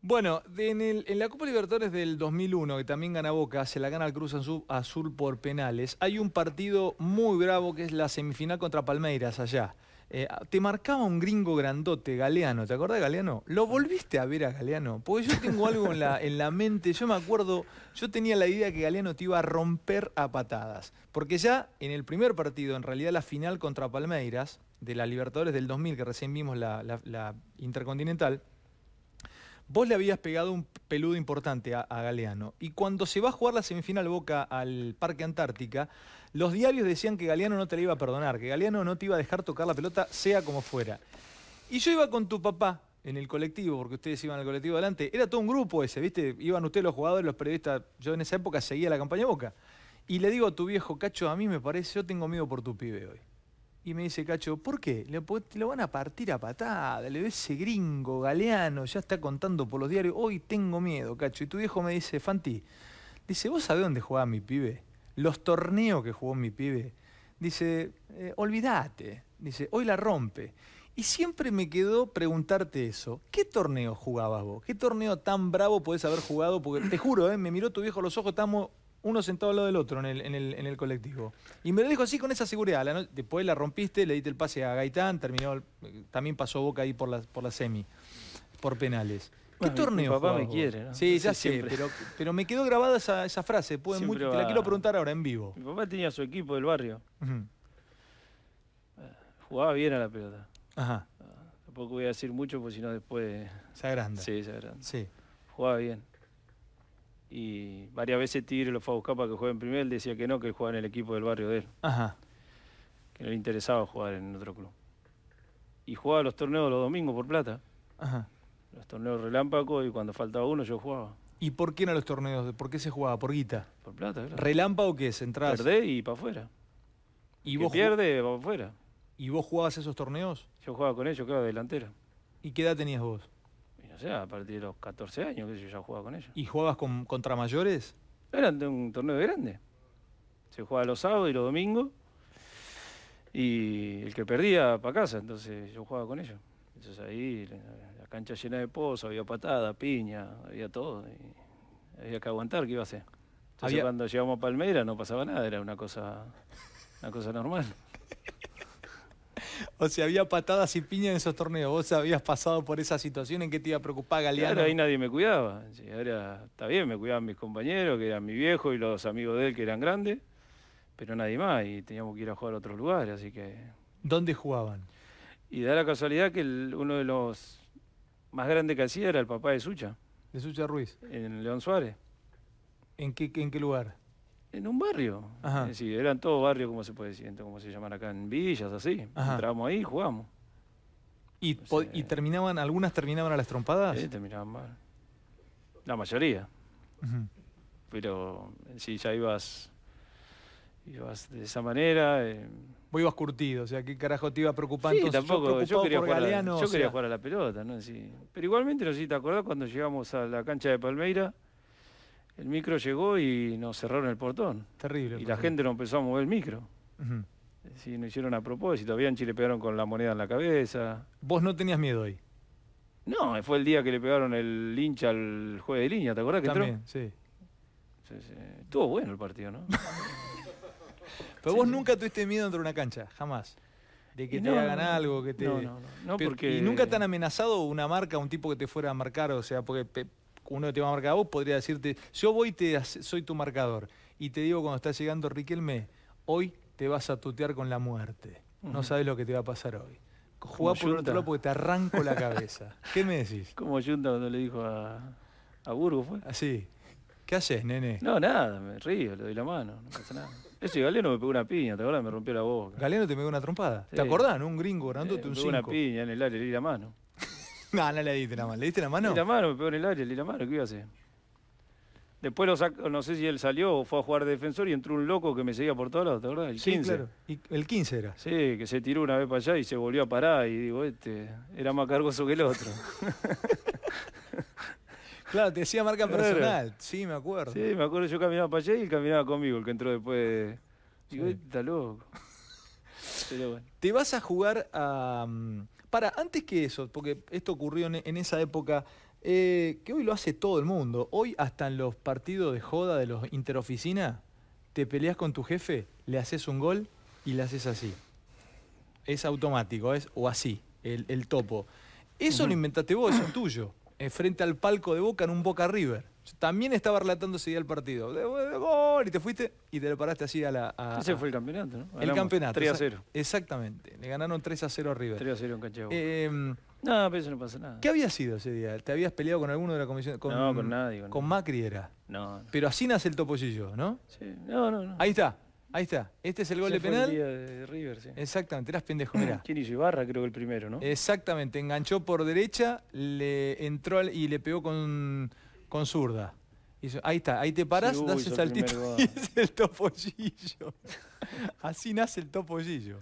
Bueno, en, la Copa Libertadores del 2001, que también gana Boca, se la gana el Cruz Azul por penales. Hay un partido muy bravo que es la semifinal contra Palmeiras allá. te marcaba un gringo grandote, Galeano. ¿Te acordás, Galeano? ¿Lo volviste a ver a Galeano? Porque yo tengo algo en la, en la mente. Yo me acuerdo, yo tenía la idea que Galeano te iba a romper a patadas. Porque ya en el primer partido, en realidad la final contra Palmeiras, de las Libertadores del 2000, que recién vimos la, Intercontinental, vos le habías pegado un peludo importante a, Galeano. Y cuando se va a jugar la semifinal Boca al Parque Antártica, los diarios decían que Galeano no te la iba a perdonar, que Galeano no te iba a dejar tocar la pelota, sea como fuera. Y yo iba con tu papá en el colectivo, porque ustedes iban al colectivo adelante. Era todo un grupo ese, ¿viste? Iban ustedes los jugadores, los periodistas. Yo en esa época seguía la campaña Boca. Y le digo a tu viejo, Cacho, a mí me parece, yo tengo miedo por tu pibe hoy. Y me dice Cacho, ¿por qué? Le, lo van a partir a patada. Le ves ese gringo, galeano, ya está contando por los diarios. Hoy tengo miedo, Cacho. Y tu viejo me dice, Fanti, dice, ¿vos sabés dónde jugaba mi pibe? Los torneos que jugó mi pibe. Dice, eh, olvídate. Dice, hoy la rompe. Y siempre me quedó preguntarte eso. ¿Qué torneo jugabas vos? ¿Qué torneo tan bravo podés haber jugado? Porque te juro, eh, me miró tu viejo los ojos, estamos uno sentado al lado del otro en el, en el, colectivo. Y me lo dijo así con esa seguridad. después la rompiste, le diste el pase a Gaitán, terminó, también pasó Boca ahí por la, por la semi, por penales. ¿Qué torneo? Mi papá me quiere, ¿no? Sí, ya sé, pero, me quedó grabada esa, esa frase. te la quiero preguntar ahora en vivo. Mi papá tenía su equipo del barrio. Eh, jugaba bien a la pelota. Ajá. Ah, tampoco voy a decir mucho, porque si no después. Se agranda. Sí, se agranda. Jugaba bien y varias veces Tigre lo fue a buscar para que juegue en primer él decía que no, que él jugaba en el equipo del barrio de él. Ajá. Que no le interesaba jugar en otro club. Y jugaba los torneos los domingos por plata. Ajá. Los torneos relámpago y cuando faltaba uno yo jugaba. ¿Y por qué no los torneos? ¿Por qué se jugaba? ¿Por guita? Por plata, claro. ¿Relámpago qué es? Perdés y para afuera. ¿Y vos pierde, para afuera. ¿Y vos jugabas esos torneos? Yo jugaba con ellos, quedaba delantera. ¿Y qué edad tenías vos? o sea a partir de los 14 años que yo ya jugaba con ellos. ¿Y jugabas con, contra mayores? Era un torneo grande. Se jugaba los sábados y los domingos. Y el que perdía, para casa. Entonces yo jugaba con ellos. Entonces ahí, la cancha llena de pozos, había patada, piña, había todo. había que aguantar, ¿qué iba a hacer? Entonces cuando llegamos a Palmera, no pasaba nada, era una cosa, una cosa normal. O sea, había patadas y piñas en esos torneos. Vos habías pasado por esa situación en que te iba a preocupar Galeano. ahí nadie me cuidaba. está bien, me cuidaban mis compañeros, que eran mi viejo y los amigos de él que eran grandes, pero nadie más y teníamos que ir a jugar a otros lugares, así que... ¿Dónde jugaban? Y da la casualidad que uno de los más grandes que hacía era el papá de Sucha. ¿De Sucha Ruiz? En León Suárez. ¿En qué, en qué lugar? en un barrio. sí eran todos barrios, como se puede decir, como se llaman acá, en villas, así. Entramos ahí y jugamos. ¿Y, terminaban, algunas terminaban a las trompadas? Sí, terminaban mal. La mayoría. Pero sí, ya ibas, ibas de esa manera. Eh, Vos ibas curtido, o sea, ¿qué carajo te iba preocupando? Sí, tampoco, yo, quería, jugar, a, la pelota, ¿no? Sí. Pero igualmente, no sé si te acordás cuando llegamos a la cancha de Palmeira el micro llegó y nos cerraron el portón. Terrible. Y la gente no empezó a mover el micro. Sí, no hicieron a propósito. Habían Chile pegaron con la moneda en la cabeza. ¿Vos no tenías miedo ahí? No, fue el día que le pegaron el hincha al juez de línea, ¿te acordás que También, Sí. Sí, Estuvo bueno el partido, ¿no? Pero vos nunca tuviste miedo dentro de una cancha, jamás. De que te hagan algo, que te. No, no, no. Y nunca te han amenazado una marca, un tipo que te fuera a marcar, o sea, porque uno te va a marcar a vos podría decirte, yo voy te, soy tu marcador. Y te digo cuando estás llegando Riquelme, hoy te vas a tutear con la muerte. No sabes lo que te va a pasar hoy. Jugá por un otro porque te arranco la cabeza. ¿Qué me decís? Como Junta cuando le dijo a, a ¿fue? Así. Ah, ¿Qué haces, nene? No, nada, me río, le doy la mano, no pasa nada. Ese Galeno me pegó una piña, ¿te acordás? Me rompió la boca. Galeno te pegó una trompada. ¿Te acordás? Un gringo ganándote un una piña en el aire, le di la mano. No, no le diste la mano. ¿Le diste la mano? Le di la mano, me pegó en el aire, le di la mano, ¿qué iba a hacer? Después lo saco, no sé si él salió o fue a jugar de defensor y entró un loco que me seguía por todos lados, ¿te acordás? El 15. Sí, claro. y el 15 era. Sí, que se tiró una vez para allá y se volvió a parar y digo, este era más cargoso que el otro. claro, te decía marca personal. Sí, me acuerdo. Sí, me acuerdo, yo caminaba para allá y él caminaba conmigo, el que entró después. Digo, sí. Este está loco. Pero bueno. Te vas a jugar a... Mm, para, antes que eso, porque esto ocurrió en, esa época, eh, que hoy lo hace todo el mundo. Hoy hasta en los partidos de joda de los interoficina, te peleas con tu jefe, le haces un gol y le haces así. Es automático, es o así, el, topo. Eso lo inventaste vos, es tuyo. Eh, frente al palco de Boca en un Boca River. también estaba relatando ese día el partido. De, gol, y te fuiste y te le paraste así a la. A, ese fue el campeonato, ¿no? el campeonato. 3 a 0. Exactamente. Le ganaron 3 a 0 a River. 3 a 0 en Cachabo. Em, no, pero eso no pasa nada. ¿Qué había sido ese día? ¿Te habías peleado con alguno de la comisión? no, con nadie. Con, con Macri era. No, no, Pero así nace el topollillo, ¿no? Sí. No, no, no. Ahí está. Ahí está. Este es el gol de penal. Exactamente, eras pendejo, mirá. ¿Quién hizo Ibarra? Creo que el primero, ¿no? Exactamente, enganchó por derecha, le entró y le pegó con, zurda. ahí está, ahí te parás, das el saltito y es el topollillo. Así nace el topollillo.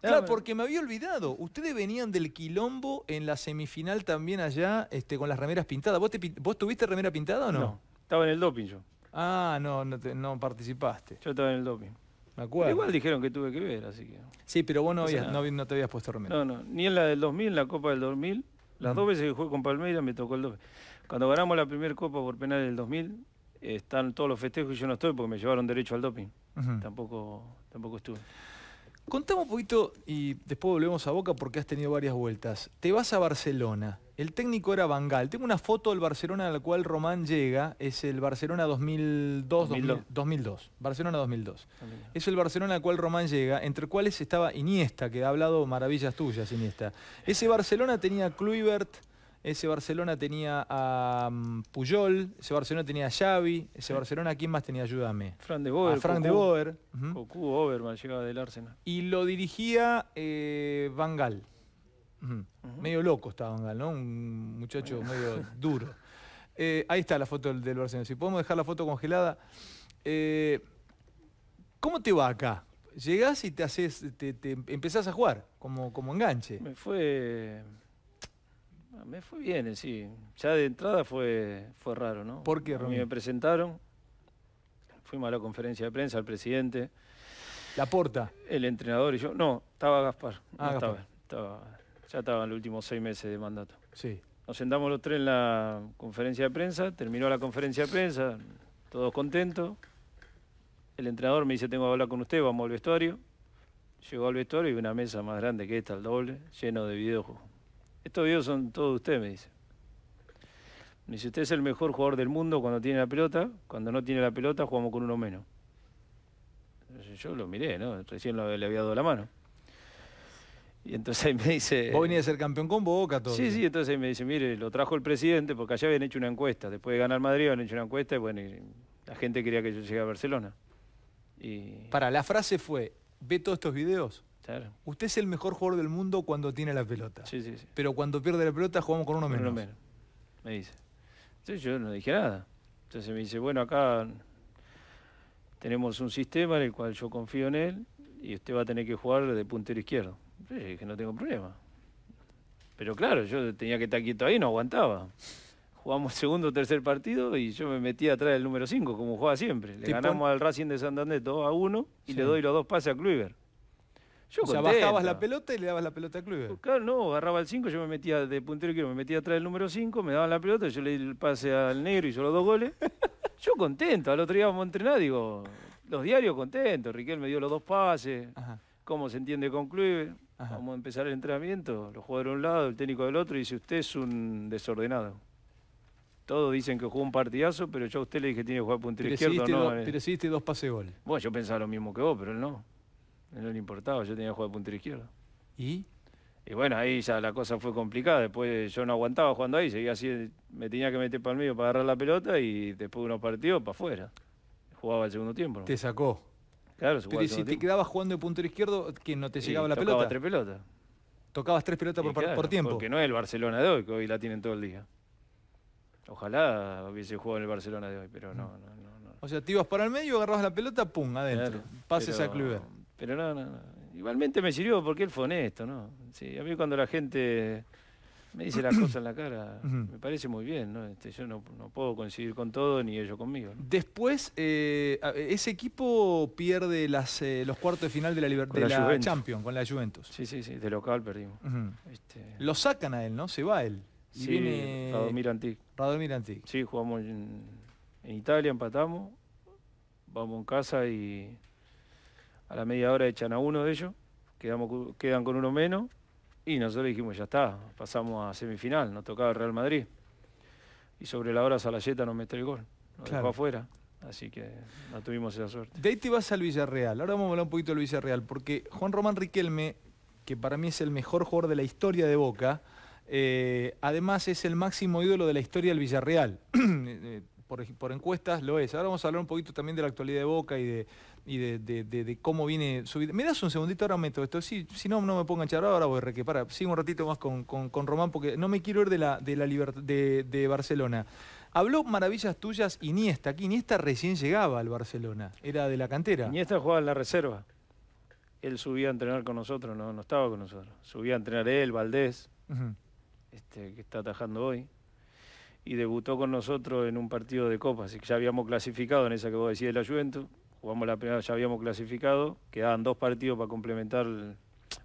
Claro, porque me había olvidado. Ustedes venían del quilombo en la semifinal también allá este, con las remeras pintadas. ¿Vos, ¿Vos tuviste remera pintada o no? No, estaba en el doping yo. Ah, no, no, participaste. Yo estaba en el doping. Me acuerdo. igual dijeron que tuve que ver, así que. Sí, pero vos no, te habías puesto remedio. No, no, ni en la del 2000, en la Copa del 2000. Las dos veces que jugué con Palmeiras me tocó el doping. Cuando ganamos la primera Copa por penal del 2000, están todos los festejos y yo no estoy porque me llevaron derecho al doping. Tampoco tampoco estuve. Contamos un poquito y después volvemos a Boca porque has tenido varias vueltas. Te vas a Barcelona. El técnico era Bangal. Tengo una foto del Barcelona al cual Román llega. Es el Barcelona 2002. 2002. Barcelona 2002. Es el Barcelona al cual Román llega, entre cuales estaba Iniesta, que ha hablado maravillas tuyas, Iniesta. Eh. Ese Barcelona tenía Kluivert, ese Barcelona tenía a mm, Puyol, ese Barcelona tenía a Xavi, ese Barcelona, ¿quién más tenía? Ayúdame. Fran de Boer. A Frank de Boer. llegaba del Arsenal. Y lo dirigía eh, Van Medio loco estaba Van ¿no? Un muchacho medio duro. Eh, ahí está la foto del, Barcelona. Si podemos dejar la foto congelada. Eh, ¿Cómo te va acá? Llegás y te haces, te, te empezás a jugar como, como enganche. Me fue Ah, me fue bien, sí. Ya de entrada fue, fue raro, ¿no? ¿Por qué, Me presentaron, fuimos a la conferencia de prensa, al presidente. ¿La porta? El entrenador y yo. No, estaba Gaspar. Ah, estaba, ya estaba en los últimos seis meses de mandato. Sí. Nos sentamos los tres en la conferencia de prensa, terminó la conferencia de prensa, todos contentos. El entrenador me dice, tengo que hablar con usted, vamos al vestuario. Llegó al vestuario y una mesa más grande que esta, el doble, lleno de videojuegos estos videos son todos ustedes, me dice. Me dice, usted es el mejor jugador del mundo cuando tiene la pelota, cuando no tiene la pelota jugamos con uno menos. Yo lo miré, ¿no? Recién le había dado la mano. Y entonces ahí me dice... Vos venís a ser campeón con Boca todo. Sí, sí, entonces me dice, mire, lo trajo el presidente porque allá habían hecho una encuesta. Después de ganar Madrid habían hecho una encuesta y bueno, la gente quería que yo llegue a Barcelona. Para, la frase fue, ve todos estos videos. Usted es el mejor jugador del mundo cuando tiene la pelota. Sí, sí, sí. Pero cuando pierde la pelota jugamos con uno menos. me dice. Entonces yo no dije nada. Entonces me dice, bueno, acá tenemos un sistema en el cual yo confío en él y usted va a tener que jugar de puntero izquierdo. Yo dije, no tengo problema. Pero claro, yo tenía que estar quieto ahí, no aguantaba. Jugamos segundo o tercer partido y yo me metí atrás del número 5, como jugaba siempre. Le ganamos al Racing de Santander 2 a 1 y le doy los dos pases a Kluivert. Yo o bajabas la pelota y le dabas la pelota a Kluivert. Pues claro, no, agarraba el 5, yo me metía de puntero quiero, me metía atrás del número 5, me daban la pelota, yo le di el pase al negro y hizo los dos goles. yo contento, al otro día vamos a entrenar, digo, los diarios contentos, Riquel me dio los dos pases, cómo se entiende con Kluivert. Vamos a empezar el entrenamiento, los jugadores de un lado, el técnico del otro, y dice, usted es un desordenado. Todos dicen que jugó un partidazo, pero yo a usted le dije que tiene que jugar puntero izquierdo. No, dos eh. pases goles. Bueno, yo pensaba lo mismo que vos, pero él no. No le importaba, yo tenía que jugar puntero izquierdo. ¿Y? Y bueno, ahí ya la cosa fue complicada. Después yo no aguantaba jugando ahí, seguía así, me tenía que meter para el medio para agarrar la pelota y después de unos partidos para afuera. Jugaba el segundo tiempo. Te sacó. Claro, se Pero si te quedabas jugando de puntero izquierdo, que no te llegaba la pelota. tres pelotas. Tocabas tres pelotas por, tiempo. Porque no es el Barcelona de hoy, que hoy la tienen todo el día. Ojalá hubiese jugado en el Barcelona de hoy, pero no, no, no. no. O sea, te ibas para el medio, agarrabas la pelota, pum, adentro. Pases a Cluver. Pero no, no, no. Igualmente me sirvió porque él fue honesto, ¿no? Sí, a mí cuando la gente me dice las cosas en la cara, me parece muy bien, ¿no? Este, yo no, puedo coincidir con todo ni ellos conmigo. Después, eh, ese equipo pierde las, eh, los cuartos de final de la, libertad de la, Champions con la Juventus. Sí, sí, sí, de local perdimos. Este, Lo sacan a él, ¿no? Se va él. Y sí, viene... Radomir Antic. Radomir Sí, jugamos en Italia, empatamos, vamos en casa y a la media hora echan a uno de ellos, quedamos, quedan con uno menos y nosotros dijimos, ya está, pasamos a semifinal, nos tocaba el Real Madrid. Y sobre la hora Salayeta nos metió el gol, nos dejó afuera. Así que no tuvimos esa suerte. De ahí te vas al Villarreal. Ahora vamos a hablar un poquito del Villarreal, porque Juan Román Riquelme, que para mí es el mejor jugador de la historia de Boca, eh, además es el máximo ídolo de la historia del Villarreal. por, encuestas lo es. Ahora vamos a hablar un poquito también de la actualidad de Boca y de, y de, cómo viene su vida. ¿Me das un segundito? Ahora meto esto. si no, no me pongan charla, Ahora voy a reque. sigo un ratito más con, con, con, Román porque no me quiero ir de, la, de, la de, Barcelona. Habló maravillas tuyas Iniesta. Aquí Iniesta recién llegaba al Barcelona. Era de la cantera. Iniesta jugaba en la reserva. Él subía a entrenar con nosotros, no, no estaba con nosotros. Subía a entrenar él, Valdés, este, que está atajando hoy y debutó con nosotros en un partido de Copa, así que ya habíamos clasificado en esa que vos decís de la Juventus, jugamos la primera, ya habíamos clasificado, quedaban dos partidos para complementar,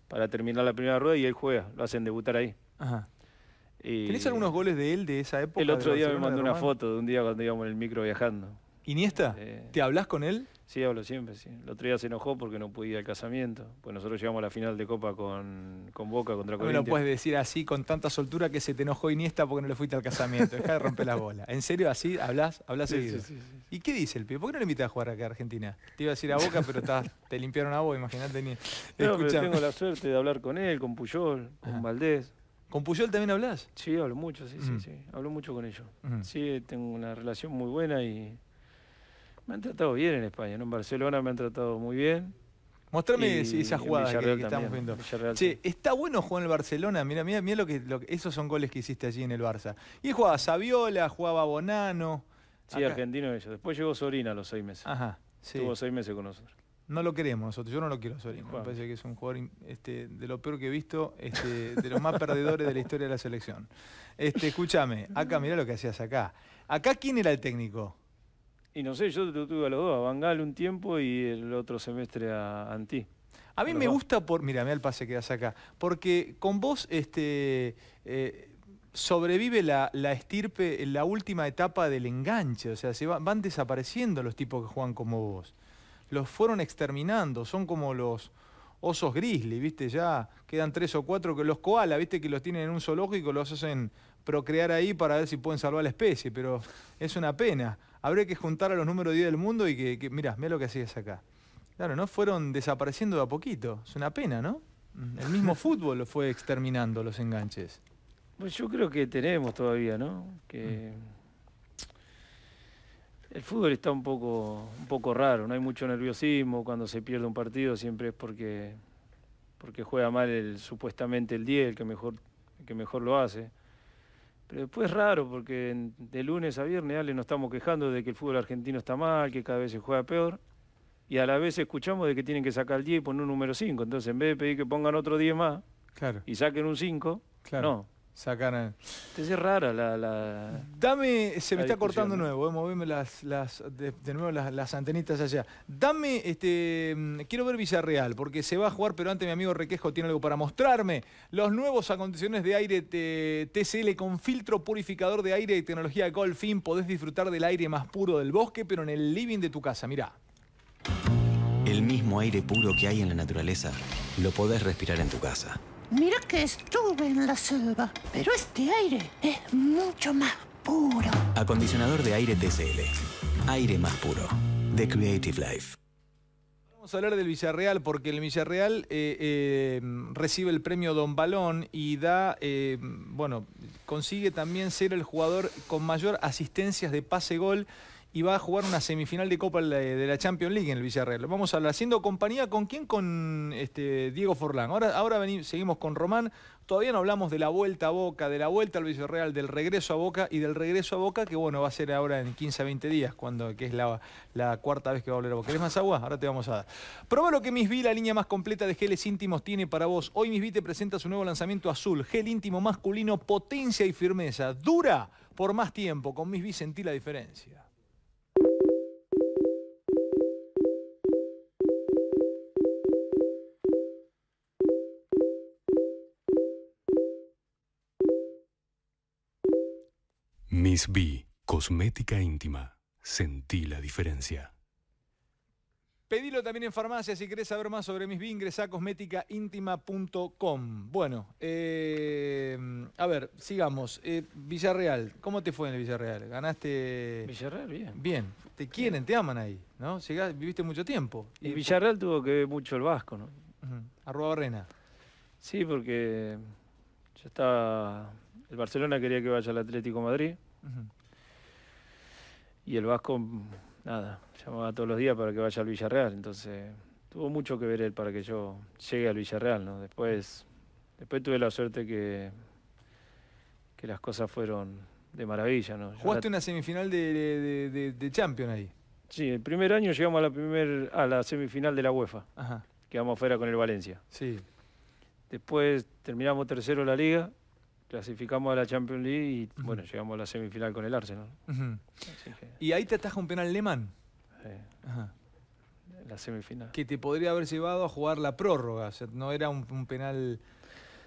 para terminar la primera rueda y él juega, lo hacen debutar ahí. Ajá. ¿Tenés algunos goles de él de esa época? El otro día me mandó una foto de un día cuando íbamos en el micro viajando. ¿Iniesta? ¿Te hablas con él? Sí, hablo siempre, sí. El otro día se enojó porque no pude ir al casamiento. Pues nosotros llegamos a la final de Copa con, con Boca contra Corinthians. No lo puedes decir así con tanta soltura que se te enojó Iniesta porque no le fuiste al casamiento. Deja de romper la bola. ¿En serio así hablas? Hablas seguido. ¿Y qué dice el pibe? ¿Por qué no le invitas a jugar acá a Argentina? Te iba a decir a Boca, pero te limpiaron a vos, imagínate. No, tengo la suerte de hablar con él, con Puyol, con Valdés. ¿Con Puyol también hablas? Sí, hablo mucho, sí, sí, sí. Hablo mucho con ellos. Sí, tengo una relación muy buena y me han tratado bien en España, En Barcelona me han tratado muy bien. Mostrame esa jugada que, estamos viendo. está bueno jugar en el Barcelona. Mira, mira, lo que, esos son goles que hiciste allí en el Barça. Y jugaba Saviola, jugaba Bonano. Sí, argentino ellos. Después llegó Sorina a los seis meses. Ajá. Estuvo seis meses con nosotros. No lo queremos nosotros, yo no lo quiero Sorina. Me parece que es un jugador este, de lo peor que he visto, este, de los más perdedores de la historia de la selección. Este, escúchame, acá mira lo que hacías acá. Acá, ¿quién era el técnico? Y no sé, yo tuve a los dos, a Bangal un tiempo y el otro semestre a Antí. A mí me gusta por. Mira, mira el pase que das acá. Porque con vos este, eh, sobrevive la, la, estirpe, la última etapa del enganche. O sea, se van desapareciendo los tipos que juegan como vos. Los fueron exterminando, son como los osos grizzly, ¿viste? Ya quedan tres o cuatro que los koala, ¿viste? Que los tienen en un zoológico, los hacen procrear ahí para ver si pueden salvar la especie, pero es una pena habría que juntar a los números 10 del mundo y que, mirá, mirá lo que hacías acá. Claro, ¿no? Fueron desapareciendo de a poquito. Es una pena, ¿no? Mm, el mismo fútbol lo fue exterminando los enganches. Pues yo creo que tenemos todavía, ¿no? Que el fútbol está un poco, un poco raro, no hay mucho nerviosismo, cuando se pierde un partido siempre es porque, porque juega mal el, supuestamente el 10, el que mejor, el que mejor lo hace. Pero después es raro, porque de lunes a viernes, Ale, nos estamos quejando de que el fútbol argentino está mal, que cada vez se juega peor. Y a la vez escuchamos de que tienen que sacar el 10 y poner un número 5. Entonces, en vez de pedir que pongan otro 10 más claro. y saquen un 5, claro. no, Sacana. Te dice rara la, Dame, se me está cortando nuevo, eh, las, las, de, nuevo las, antenitas allá. Dame, este, mm, quiero ver Villarreal, porque se va a jugar, pero antes mi amigo Requejo tiene algo para mostrarme. Los nuevos acondiciones de aire TCL con filtro purificador de aire y tecnología Golfin. Podés disfrutar del aire más puro del bosque, pero en el living de tu casa, mirá. El mismo aire puro que hay en la naturaleza, lo podés respirar en tu casa. Mira que estuve en la selva, pero este aire es mucho más puro. Acondicionador de aire TCL. Aire más puro. De Creative Life. Vamos a hablar del Villarreal porque el Villarreal eh, eh, recibe el premio Don Balón y da, eh, bueno, consigue también ser el jugador con mayor asistencias de pase-gol y va a jugar una semifinal de Copa de la Champions League en el Villarreal. Vamos a hablar haciendo compañía con quién, con este, Diego Forlán. Ahora, ahora seguimos con Román. Todavía no hablamos de la vuelta a Boca, de la vuelta al Villarreal, del regreso a Boca y del regreso a Boca que bueno va a ser ahora en 15 a 20 días, cuando que es la, cuarta vez que va a volver a Boca. ¿Querés más agua? Ahora te vamos a dar. Proba lo que Vi, la línea más completa de geles íntimos, tiene para vos. Hoy Vi te presenta su nuevo lanzamiento azul, gel íntimo masculino, potencia y firmeza. Dura por más tiempo. Con B sentí la diferencia. Vi, cosmética íntima. Sentí la diferencia. Pedilo también en farmacia. Si querés saber más sobre Mis B, ingresá a cosméticaíntima.com. Bueno, eh, a ver, sigamos. Eh, Villarreal, ¿cómo te fue en el Villarreal? ¿Ganaste? Villarreal, bien. Bien. Te quieren, te aman ahí, ¿no? viviste mucho tiempo. Y, eh, Villarreal tuvo que ver mucho el Vasco, ¿no? Uh Sí, porque ya estaba... El Barcelona quería que vaya al Atlético Madrid. Y el Vasco, nada, llamaba todos los días para que vaya al Villarreal. Entonces, tuvo mucho que ver él para que yo llegue al Villarreal, ¿no? Después, después tuve la suerte que, que las cosas fueron de maravilla, ¿no? Jugaste una semifinal de, de, Champions ahí. Sí, el primer año llegamos a la, primer, a la semifinal de la UEFA. que Quedamos fuera con el Valencia. Sí. Después terminamos tercero en la liga clasificamos a la Champions League y bueno, llegamos a la semifinal con el Arsenal. Y ahí te ataja un penal alemán. La semifinal. Que te podría haber llevado a jugar la prórroga, no era un, penal...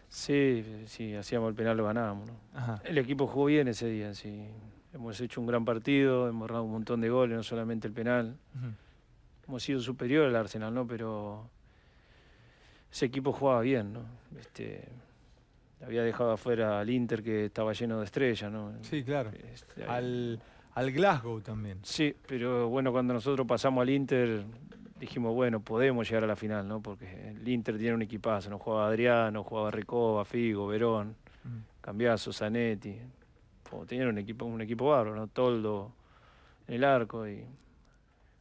Sí, sí, hacíamos el penal, lo ganábamos. ¿no? El equipo jugó bien ese día, sí. Hemos hecho un gran partido, hemos ganado un montón de goles, no solamente el penal. Hemos sido superior al Arsenal, ¿no? Pero ese equipo jugaba bien, ¿no? Este, había dejado afuera al Inter que estaba lleno de estrellas, ¿no? Sí, claro. Este, al, al, Glasgow también. Sí, pero bueno, cuando nosotros pasamos al Inter dijimos, bueno, podemos llegar a la final, ¿no? Porque el Inter tiene un equipazo, no jugaba Adriano, jugaba Recoba, Figo, Verón, mm. Cambiazo, Zanetti. Tenían un equipo, un equipo bárbaro, ¿no? Toldo en el arco y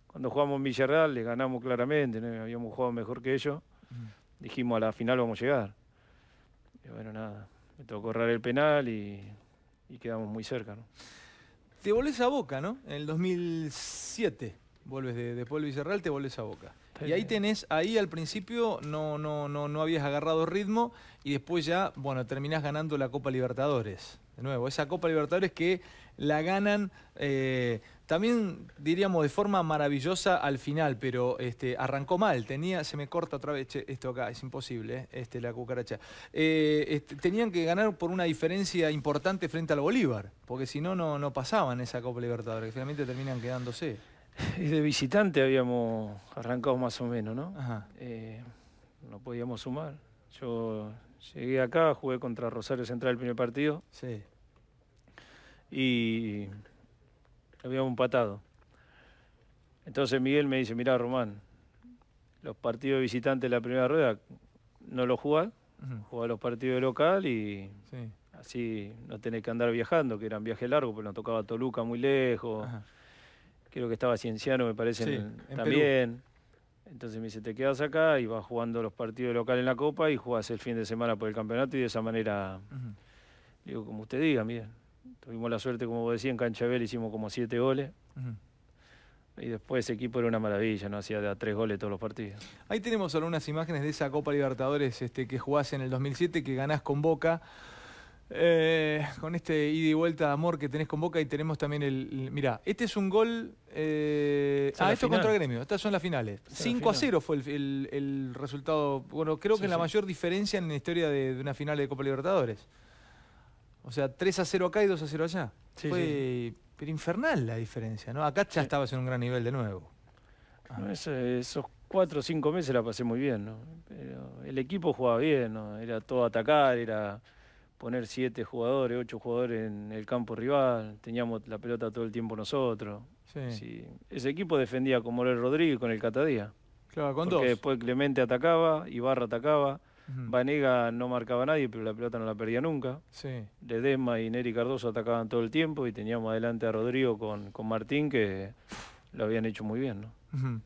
cuando jugamos en Villarreal les ganamos claramente, ¿no? habíamos jugado mejor que ellos, mm. dijimos a la final vamos a llegar y bueno, nada, me tocó correr el penal y, quedamos muy cerca. ¿no? Te volvés a Boca, ¿no? En el 2007, vuelves de, Pueblo Vicerral, te volvés a Boca. Y ahí tenés, ahí al principio no, no, no, no habías agarrado ritmo y después ya, bueno, terminás ganando la Copa Libertadores. De nuevo, esa Copa Libertadores que la ganan eh, también diríamos de forma maravillosa al final, pero este, arrancó mal. Tenía, se me corta otra vez esto acá, es imposible, eh, este, la cucaracha. Eh, este, tenían que ganar por una diferencia importante frente al Bolívar, porque si no, no pasaban esa Copa Libertadores, que finalmente terminan quedándose. De visitante habíamos arrancado más o menos, ¿no? Ajá. Eh, no podíamos sumar. Yo llegué acá, jugué contra Rosario Central el primer partido. Sí. Y habíamos patado. Entonces Miguel me dice, mira Román, los partidos visitantes de la primera rueda no los jugás, jugás los partidos de local y así no tenés que andar viajando, que eran viajes largos, pero nos tocaba Toluca muy lejos, creo que estaba Cienciano me parece también. Entonces me dice, te quedas acá y vas jugando los partidos de local en la Copa y jugás el fin de semana por el campeonato y de esa manera, digo, como usted diga, Miguel. Tuvimos la suerte, como vos decías, en Canchabel hicimos como siete goles. Y después ese equipo era una maravilla, ¿no? Hacía de a tres goles todos los partidos. Ahí tenemos algunas imágenes de esa Copa Libertadores este, que jugás en el 2007, que ganás con Boca. Eh, con este ida y vuelta de amor que tenés con Boca y tenemos también el... mirá, este es un gol... Eh, ah, esto contra contra Gremio, estas son las finales. 5 a 0 fue el, resultado, bueno, creo que es la mayor diferencia en la historia de una final de Copa Libertadores. O sea, 3 a 0 acá y 2 a 0 allá. Sí, Fue Pero infernal la diferencia, ¿no? Acá ya estabas en un gran nivel de nuevo. esos cuatro o cinco meses la pasé muy bien, ¿no? el equipo jugaba bien, ¿no? Era todo atacar, era poner siete jugadores, ocho jugadores en el campo rival, teníamos la pelota todo el tiempo nosotros. Sí. Ese equipo defendía con Morel Rodríguez, con el Catadía. Claro, con Porque después Clemente atacaba, Ibarra atacaba, Vanega no marcaba a nadie, pero la pelota no la perdía nunca. Sí. Ledesma y Neri Cardoso atacaban todo el tiempo y teníamos adelante a Rodrigo con, Martín que lo habían hecho muy bien, ¿no? Uh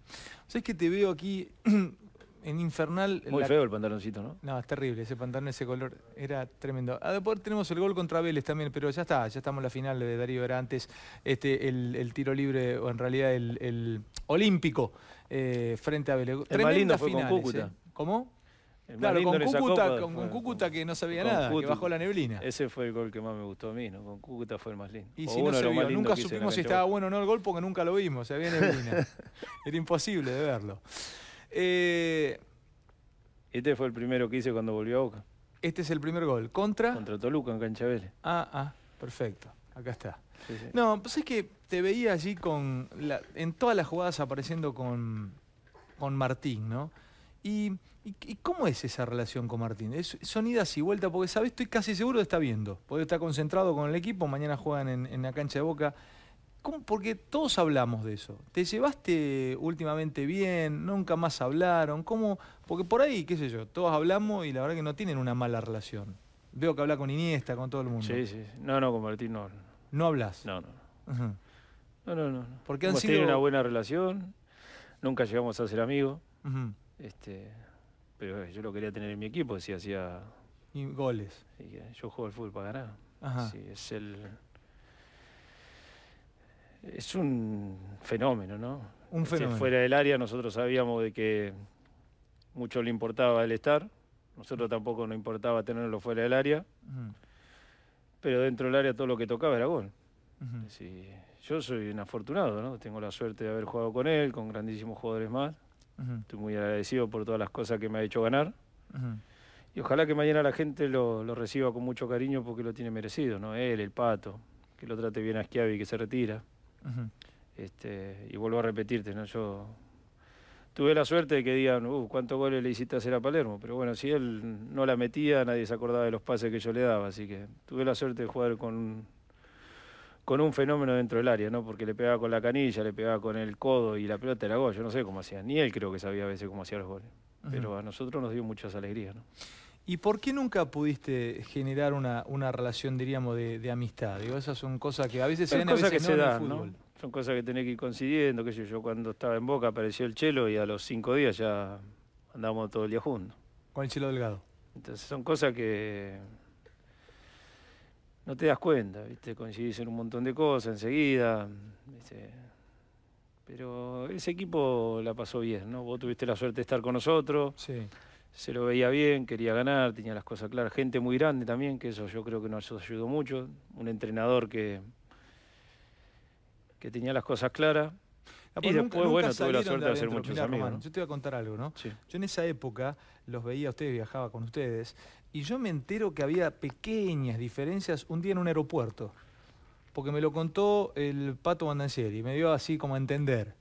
que te veo aquí en Infernal? Muy feo el pantaloncito, ¿no? No, es terrible, ese pantalón, ese color, era tremendo. A ah, después tenemos el gol contra Vélez también, pero ya está, ya estamos en la final de Darío Verantes este, el, el, tiro libre, o en realidad el, olímpico, eh, frente a Vélez. Tremenda ¿eh? ¿Cómo? claro, con Cúcuta, con, que no sabía nada, que bajó la neblina. Ese fue el gol que más me gustó a mí, ¿no? Con Cúcuta fue el más lindo. Y si no se vio, nunca supimos si estaba bueno o no el gol porque nunca lo vimos, o había neblina. Era imposible de verlo. Eh, este fue el primero que hice cuando volvió a Boca. Este es el primer gol. ¿Contra? Contra Toluca en Cancha Ah, ah, perfecto. Acá está. No, pues es que te veía allí con en todas las jugadas apareciendo con Martín, ¿no? ¿Y, cómo es esa relación con Martín? son idas y vueltas, porque sabes, estoy casi seguro que está viendo, porque estar concentrado con el equipo, mañana juegan en, la cancha de Boca. ¿Cómo? Porque todos hablamos de eso. ¿Te llevaste últimamente bien? ¿Nunca más hablaron? ¿Cómo? Porque por ahí, qué sé yo, todos hablamos y la verdad que no tienen una mala relación. Veo que habla con Iniesta, con todo el mundo. Sí, sí. No, no, con Martín no. ¿No hablas? No, no. No, no, no. Porque han sido... una buena relación, nunca llegamos a ser amigos. Este, pero yo lo quería tener en mi equipo decía. hacía. Y goles. yo juego al fútbol para ganar. es el. Es un fenómeno, ¿no? Un este, fuera del área, nosotros sabíamos de que mucho le importaba el estar. Nosotros tampoco nos importaba tenerlo fuera del área. Pero dentro del área todo lo que tocaba era gol. yo soy un afortunado, ¿no? Tengo la suerte de haber jugado con él, con grandísimos jugadores más. Estoy muy agradecido por todas las cosas que me ha hecho ganar. Y ojalá que mañana la gente lo, reciba con mucho cariño porque lo tiene merecido, ¿no? Él, el pato, que lo trate bien a Schiavi, que se retira. este, y vuelvo a repetirte, ¿no? Yo tuve la suerte de que digan, uh, ¿cuántos goles le hiciste hacer a Palermo? Pero bueno, si él no la metía, nadie se acordaba de los pases que yo le daba. Así que tuve la suerte de jugar con con un fenómeno dentro del área, ¿no? Porque le pegaba con la canilla, le pegaba con el codo y la pelota era gol. Yo no sé cómo hacía, ni él creo que sabía a veces cómo hacía los goles. Pero a nosotros nos dio muchas alegrías, ¿no? ¿Y por qué nunca pudiste generar una, relación, diríamos, de, amistad? Digo, esas son cosas que a veces se dan, no en el fútbol. Son cosas que tenés que ir coincidiendo, qué sé yo, cuando estaba en Boca apareció el Chelo y a los cinco días ya andábamos todo el día juntos. ¿Con el Chelo Delgado? Entonces son cosas que no te das cuenta, ¿viste? coincidís en un montón de cosas enseguida. Pero ese equipo la pasó bien, ¿no? Vos tuviste la suerte de estar con nosotros. Sí. Se lo veía bien, quería ganar, tenía las cosas claras. Gente muy grande también, que eso yo creo que nos ayudó mucho. Un entrenador que, que tenía las cosas claras. Ah, y pues después, bueno, tuve la suerte de, hacer muchos amigos. Yo te voy a contar algo, ¿no? Yo en esa época los veía a ustedes, viajaba con ustedes, y yo me entero que había pequeñas diferencias un día en un aeropuerto, porque me lo contó el Pato y me dio así como a entender.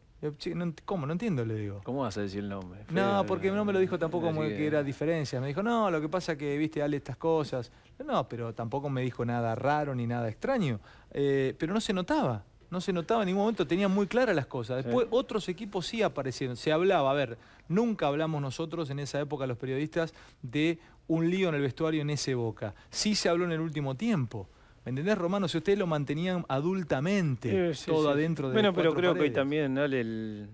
no, ¿Cómo? No entiendo, le digo. ¿Cómo vas a decir el nombre? no, porque eh, no me lo dijo tampoco como que era diferencia Me dijo, no, lo que pasa es que, viste, dale estas cosas. No, pero tampoco me dijo nada raro ni nada extraño. Eh, pero no se notaba no se notaba en ningún momento, tenían muy claras las cosas. Después otros equipos sí aparecieron, se hablaba, a ver, nunca hablamos nosotros en esa época los periodistas de un lío en el vestuario en ese Boca. Sí se habló en el último tiempo. ¿Me entendés, Romano? Si ustedes lo mantenían adultamente, todo adentro de Bueno, pero creo que también el,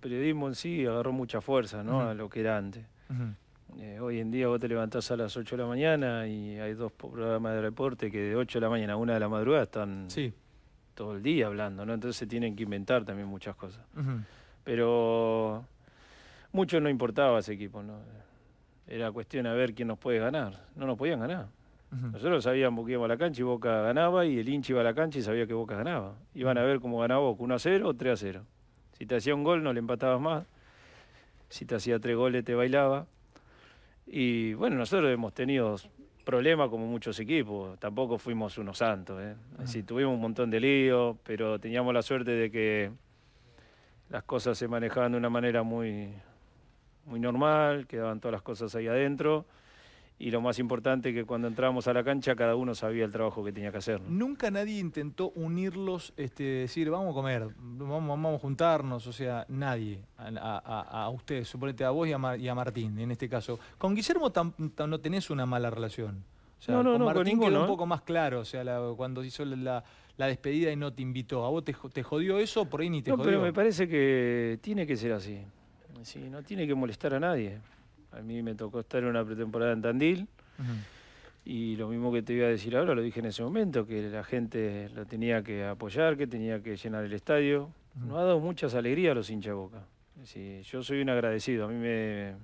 periodismo en sí agarró mucha fuerza, ¿no? A lo que era antes. Eh, hoy en día vos te levantás a las 8 de la mañana y hay dos programas de reporte que de 8 de la mañana a 1 de la madrugada están sí todo el día hablando, ¿no? Entonces se tienen que inventar también muchas cosas. Pero mucho no importaba ese equipo, ¿no? Era cuestión a ver quién nos puede ganar. No nos podían ganar. Nosotros sabíamos que iba a la cancha y Boca ganaba y el hincha iba a la cancha y sabía que Boca ganaba. Iban a ver cómo ganaba Boca, 1 a 0 o 3 a 0. Si te hacía un gol no le empatabas más. Si te hacía tres goles te bailaba. Y bueno, nosotros hemos tenido problema como muchos equipos, tampoco fuimos unos santos. ¿eh? Así, tuvimos un montón de líos, pero teníamos la suerte de que las cosas se manejaban de una manera muy, muy normal, quedaban todas las cosas ahí adentro y lo más importante que cuando entrábamos a la cancha cada uno sabía el trabajo que tenía que hacer. Nunca nadie intentó unirlos, este, decir vamos a comer, vamos, a juntarnos, o sea, nadie, a, ustedes, suponete a vos y a, Martín en este caso. Con Guillermo no tenés una mala relación. O sea, no, no, con Martín con un ¿eh? poco más claro, o sea, cuando hizo la, despedida y no te invitó. ¿A vos te, jodió eso? Por ahí ni te no, pero me parece que tiene que ser así. no tiene que molestar a nadie. A mí me tocó estar en una pretemporada en Tandil. Y lo mismo que te iba a decir ahora, lo dije en ese momento, que la gente lo tenía que apoyar, que tenía que llenar el estadio. No Nos ha dado muchas alegrías los hinchas Boca. Sí, yo soy un agradecido, a mí me,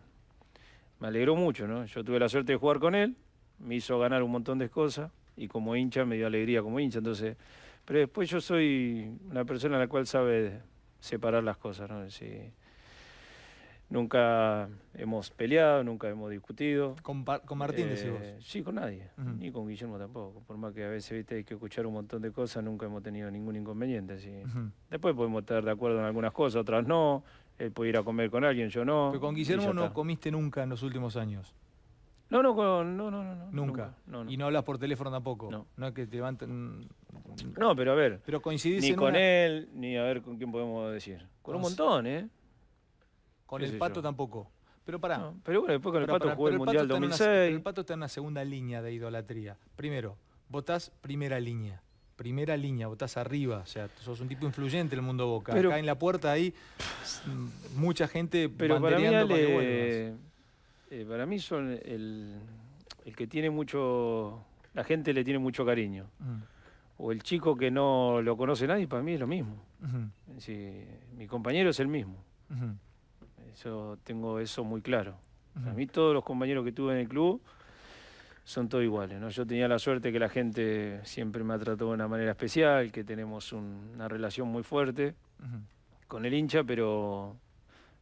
me alegró mucho, ¿no? Yo tuve la suerte de jugar con él, me hizo ganar un montón de cosas y como hincha me dio alegría como hincha, entonces... Pero después yo soy una persona en la cual sabe separar las cosas, ¿no? Nunca hemos peleado, nunca hemos discutido. ¿Con, con Martín, eh, decís vos? Sí, con nadie, ni con Guillermo tampoco. Por más que a veces viste, hay que escuchar un montón de cosas, nunca hemos tenido ningún inconveniente. Así. Después podemos estar de acuerdo en algunas cosas, otras no. Él puede ir a comer con alguien, yo no. Pero con Guillermo no comiste nunca en los últimos años. No, no, no, no, no. Nunca. Y no hablas por teléfono tampoco. No. No es que te levanten. No, pero a ver. Pero coincidís Ni con él, ni a ver con quién podemos decir. Con un montón, ¿eh? Con el Pato tampoco. Pero pará. pero bueno, después con el Pato el Mundial 2006. el Pato está en una segunda línea de idolatría. Primero, votás primera línea. Primera línea, votás arriba. O sea, sos un tipo influyente en el mundo Boca. Pero, Acá en la puerta ahí, mucha gente pero para mí, eh, son el, que tiene mucho... La gente le tiene mucho cariño. Mm. o el chico que no lo conoce nadie, para mí es lo mismo. mi compañero es el mismo. Yo tengo eso muy claro. para A mí todos los compañeros que tuve en el club son todos iguales. Yo tenía la suerte que la gente siempre me ha tratado de una manera especial, que tenemos una relación muy fuerte con el hincha, pero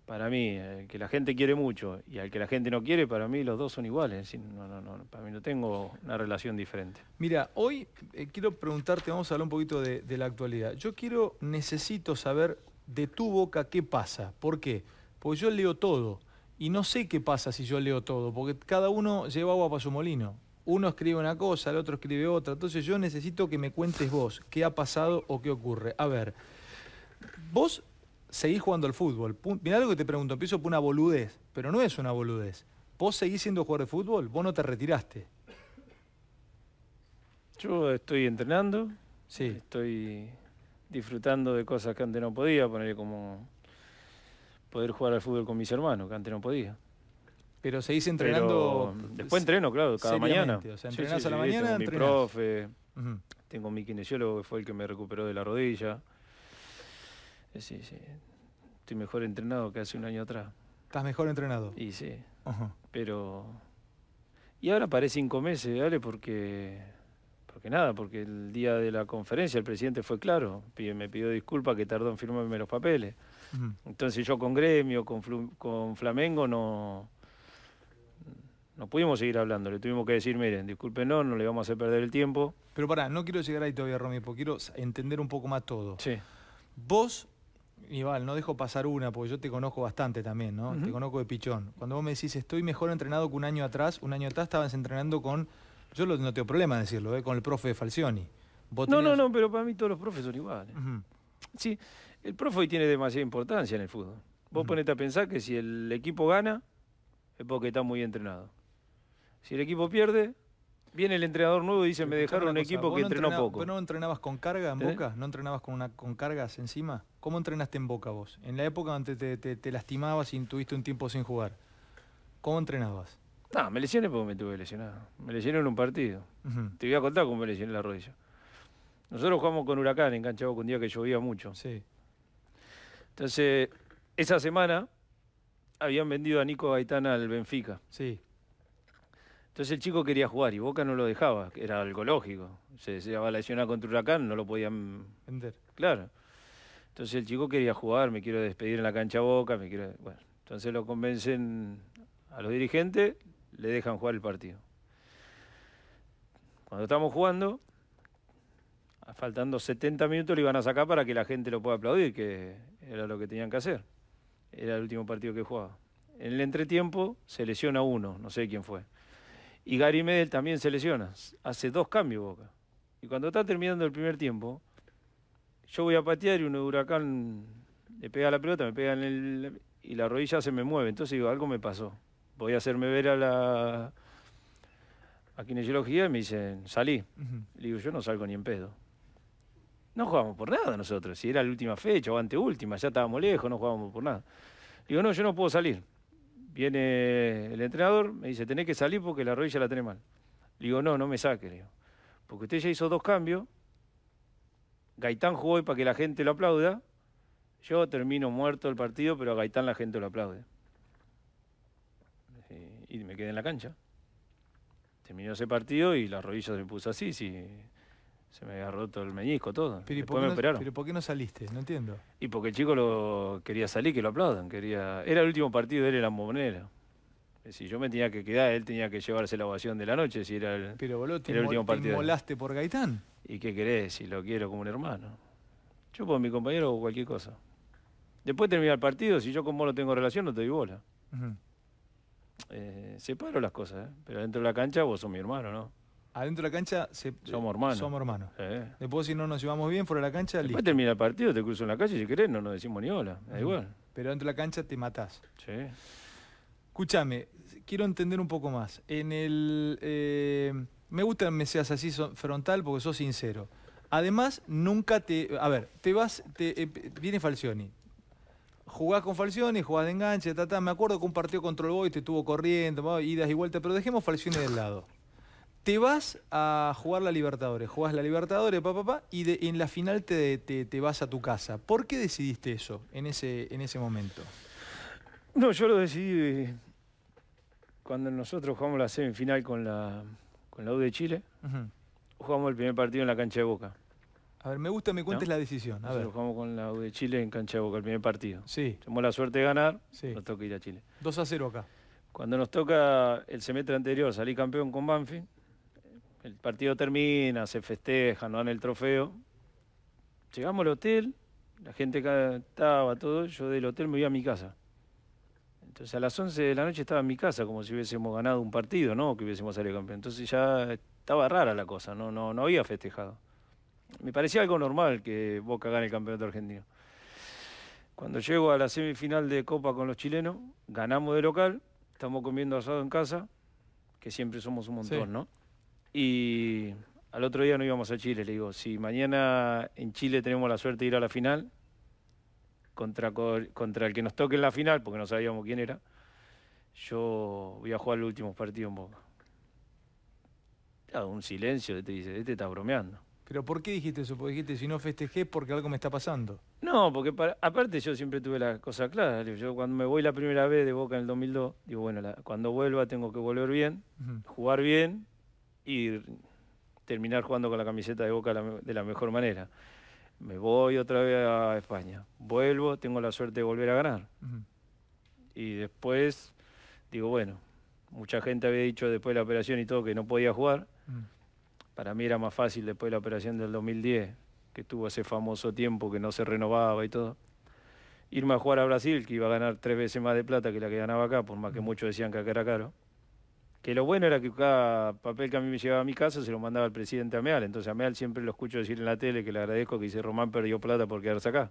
para mí, el que la gente quiere mucho y al que la gente no quiere, para mí los dos son iguales. No, no, no, para mí no tengo una relación diferente. Mira, hoy eh, quiero preguntarte, vamos a hablar un poquito de, de la actualidad. Yo quiero, necesito saber de tu boca qué pasa. ¿Por qué? porque yo leo todo y no sé qué pasa si yo leo todo, porque cada uno lleva agua para su molino. Uno escribe una cosa, el otro escribe otra. Entonces yo necesito que me cuentes vos qué ha pasado o qué ocurre. A ver, vos seguís jugando al fútbol. Mira lo que te pregunto, empiezo por una boludez, pero no es una boludez. ¿Vos seguís siendo jugador de fútbol? ¿Vos no te retiraste? Yo estoy entrenando. Sí. Estoy disfrutando de cosas que antes no podía, poner como poder jugar al fútbol con mis hermanos, que antes no podía. Pero seguís entrenando. después entreno, claro, cada mañana. entrenás a la mañana. Tengo mi profe, tengo mi kinesiólogo que fue el que me recuperó de la rodilla. Eh, sí, sí. Estoy mejor entrenado que hace un año atrás. ¿Estás mejor entrenado? Y sí. Pero. Y ahora paré cinco meses, ¿vale? porque. Porque nada, porque el día de la conferencia el presidente fue claro. Me pidió disculpas que tardó en firmarme los papeles. Entonces yo con Gremio, con, Flamengo no, no pudimos seguir hablando, le tuvimos que decir, miren, disculpen, no, no le vamos a hacer perder el tiempo. Pero pará, no quiero llegar ahí todavía, Romy, porque quiero entender un poco más todo. Sí. Vos, igual no dejo pasar una, porque yo te conozco bastante también, ¿no? Te conozco de pichón. Cuando vos me decís, estoy mejor entrenado que un año atrás, un año atrás estabas entrenando con, yo no tengo problema decirlo, ¿eh? con el profe Falcioni. no, no, no, pero para mí todos los profes son iguales. Sí. El profe hoy tiene demasiada importancia en el fútbol. Vos ponete a pensar que si el equipo gana, es porque está muy entrenado. Si el equipo pierde, viene el entrenador nuevo y dice, me dejaron un equipo que entrenó poco. ¿Pero no entrenabas con carga en ¿Eh? Boca? ¿No entrenabas con, una, con cargas encima? ¿Cómo entrenaste en Boca vos? En la época donde te, lastimabas y tuviste un tiempo sin jugar. ¿Cómo entrenabas? No, me lesioné porque me tuve lesionado. Me lesioné en un partido. Te voy a contar cómo me lesioné la rodilla. Nosotros jugamos con Huracán en Cancha Boca un día que llovía mucho. Sí. Entonces, esa semana habían vendido a Nico Gaitán al Benfica. Sí. Entonces el chico quería jugar y Boca no lo dejaba, era algo lógico. Se, deseaba lesionar contra Huracán, no lo podían vender. Claro. Entonces el chico quería jugar, me quiero despedir en la cancha Boca, me quiero... Bueno, entonces lo convencen a los dirigentes, le dejan jugar el partido. Cuando estamos jugando, faltando 70 minutos lo iban a sacar para que la gente lo pueda aplaudir, que era lo que tenían que hacer. Era el último partido que jugaba. En el entretiempo se lesiona uno, no sé quién fue. Y Gary Medel también se lesiona. Hace dos cambios Boca. Y cuando está terminando el primer tiempo, yo voy a patear y un huracán le pega la pelota, me pega en el. y la rodilla se me mueve. Entonces digo, algo me pasó. Voy a hacerme ver a la. a kinesiología y me dicen, salí. Le digo, yo no salgo ni en pedo. No jugábamos por nada nosotros. Si era la última fecha o anteúltima, ya estábamos lejos, no jugábamos por nada. Digo, no, yo no puedo salir. Viene el entrenador, me dice, tenés que salir porque la rodilla la tenés mal. Digo, no, no me saque, Porque usted ya hizo dos cambios. Gaitán jugó hoy para que la gente lo aplauda. Yo termino muerto el partido, pero a Gaitán la gente lo aplaude. Eh, y me quedé en la cancha. Terminó ese partido y la rodilla se me puso así, sí. Se me había roto el meñisco, todo. Pero, por me no, ¿Pero por qué no saliste? No entiendo. Y porque el chico lo quería salir, que lo aplaudan. quería Era el último partido de él era la Si yo me tenía que quedar, él tenía que llevarse la ovación de la noche. Si era el, Pero boludo, último partido. por Gaitán. ¿Y qué querés? Si lo quiero como un hermano. Yo por mi compañero o cualquier cosa. Después termina el partido, si yo con vos no tengo relación, no te doy bola. Eh, separo las cosas, ¿eh? pero dentro de la cancha vos sos mi hermano, ¿no? Adentro de la cancha eh, somos hermanos. Somos hermanos. Después si no nos llevamos bien fuera de la cancha, Después termina el partido, te cruzo en la calle, si querés no nos decimos ni hola, da igual. Pero dentro de la cancha te matás. Sí. Escúchame, quiero entender un poco más. En el eh, me gusta que me seas así frontal porque sos sincero. Además, nunca te, a ver, te vas te eh, viene Falcioni. Jugás con Falcioni, jugás de enganche, ta, me acuerdo que un partido contra el Boy te estuvo corriendo, idas y vueltas, pero dejemos Falcioni del lado te vas a jugar la Libertadores, jugás la Libertadores, papá, papá, y, en la final te, vas a tu casa. ¿Por qué decidiste eso en ese, en ese momento? No, yo lo decidí eh, cuando nosotros jugamos la semifinal con la, la U de Chile. Jugamos el primer partido en la cancha de Boca. A ver, me gusta me cuentes la decisión. jugamos con la U de Chile en cancha de Boca, el primer partido. Sí. Tenemos la suerte de ganar, sí. nos toca ir a Chile. 2 a 0 acá. Cuando nos toca el semestre anterior salir campeón con Banfield, el partido termina, se festeja, no dan el trofeo. Llegamos al hotel, la gente cantaba, todo. Yo del hotel me voy a mi casa. Entonces a las 11 de la noche estaba en mi casa, como si hubiésemos ganado un partido, ¿no? Que hubiésemos salido campeón. Entonces ya estaba rara la cosa, no, no, había festejado. Me parecía algo normal que Boca gane el campeonato argentino. Cuando llego a la semifinal de Copa con los chilenos, ganamos de local, estamos comiendo asado en casa, que siempre somos un montón, ¿no? Y al otro día no íbamos a Chile. Le digo, si mañana en Chile tenemos la suerte de ir a la final, contra, contra el que nos toque en la final, porque no sabíamos quién era, yo voy a jugar los últimos partidos en Boca. un silencio, te dice, este está bromeando. ¿Pero por qué dijiste eso? Porque dijiste, si no festejé, porque algo me está pasando. No, porque aparte yo siempre tuve las cosas claras Yo cuando me voy la primera vez de Boca en el 2002, digo, bueno, cuando vuelva tengo que volver bien, jugar bien y terminar jugando con la camiseta de Boca de la mejor manera. Me voy otra vez a España, vuelvo, tengo la suerte de volver a ganar. Y después, digo, bueno, mucha gente había dicho después de la operación y todo que no podía jugar. Para mí era más fácil después de la operación del 2010, que tuvo ese famoso tiempo que no se renovaba y todo. Irme a jugar a Brasil, que iba a ganar tres veces más de plata que la que ganaba acá, por más que muchos decían que acá era caro que lo bueno era que cada papel que a mí me llevaba a mi casa se lo mandaba el presidente Ameal. Entonces Ameal siempre lo escucho decir en la tele que le agradezco que dice Román perdió plata por quedarse acá.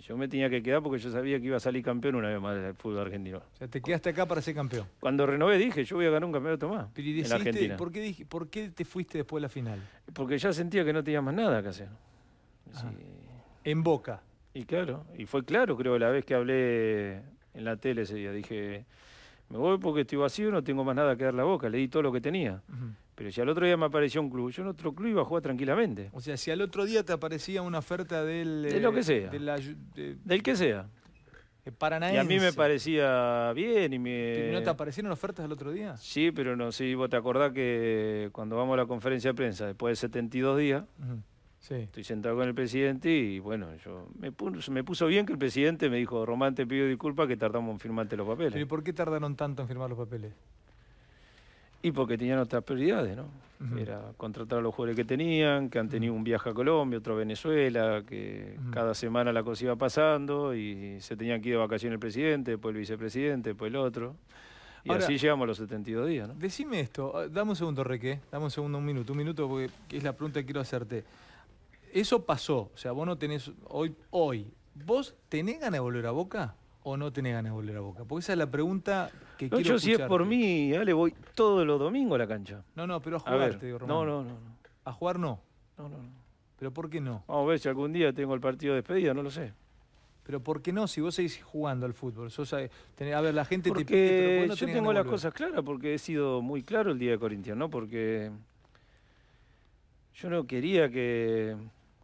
yo me tenía que quedar porque yo sabía que iba a salir campeón una vez más del fútbol argentino. O sea, te quedaste acá para ser campeón. Cuando renové dije, yo voy a ganar un campeonato más Pero y ¿por qué, dije, ¿Por te fuiste después de la final? Porque ya sentía que no tenía más nada que hacer. Ah. En Boca. Y claro, y fue claro creo la vez que hablé en la tele ese día. Dije me voy porque estoy vacío, no tengo más nada que dar la boca, le di todo lo que tenía. Pero si al otro día me apareció un club, yo en otro club iba a jugar tranquilamente. O sea, si al otro día te aparecía una oferta del... De lo que sea. Eh, del que sea. Eh, paranaense. Y a mí me parecía bien y me... ¿No te aparecieron ofertas el otro día? Sí, pero no, sé, vos te acordás que cuando vamos a la conferencia de prensa, después de 72 días, Estoy sentado con el presidente y bueno, yo me puso, me puso bien que el presidente me dijo, Román, te pido disculpas que tardamos en firmarte los papeles. ¿Y por qué tardaron tanto en firmar los papeles? Y porque tenían otras prioridades, ¿no? Era contratar a los jugadores que tenían, que han tenido un viaje a Colombia, otro a Venezuela, que cada semana la cosa iba pasando y se tenían que ir de vacaciones el presidente, después el vicepresidente, después el otro. Y así llegamos a los 72 días, ¿no? Decime esto, ah, dame un segundo, Reque, dame un segundo, un minuto, un minuto, porque es la pregunta que quiero hacerte eso pasó. O sea, vos no tenés. Hoy, hoy ¿vos tenés ganas de volver a Boca o no tenés ganas de volver a Boca? Porque esa es la pregunta que quiero quiero Yo, si es por mí, le voy todos los domingos a la cancha. No, no, pero a jugar, te digo, Román. No, no, no, ¿A jugar no? No, no, ¿Pero por qué no? Vamos a ver si algún día tengo el partido despedido, despedida, no lo sé. Pero ¿por qué no? Si vos seguís jugando al fútbol. Eh, a ver, la gente porque te pide, Yo tengo las cosas claras porque he sido muy claro el día de Corintia, ¿no? Porque yo no quería que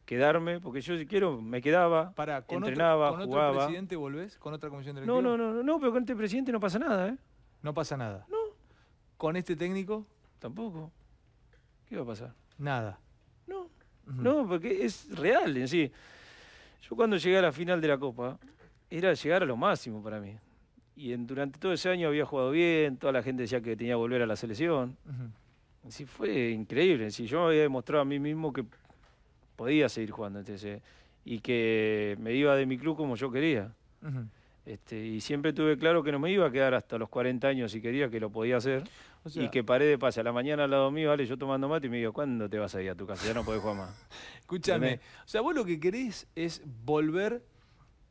quedarme, porque yo si quiero me quedaba, entrenaba, jugaba. ¿con otro presidente volvés? ¿Con otra comisión directiva? No, no, no, no, pero con este presidente no pasa nada, ¿eh? No pasa nada. No. ¿Con este técnico? Tampoco. ¿Qué va a pasar? Nada. No, no, porque es real en sí. Yo cuando llegué a la final de la Copa, era llegar a lo máximo para mí. Y durante todo ese año había jugado bien, toda la gente decía que tenía que volver a la selección. En Sí, fue increíble. Sí, yo había demostrado a mí mismo que podía seguir jugando y que me iba de mi club como yo quería. este, y siempre tuve claro que no me iba a quedar hasta los 40 años si quería, que lo podía hacer. y que paré de pase a la mañana al lado mío, vale, yo tomando mate y me digo, ¿cuándo te vas a ir a tu casa? Ya no podés jugar más. Escúchame, o sea, vos lo que querés es volver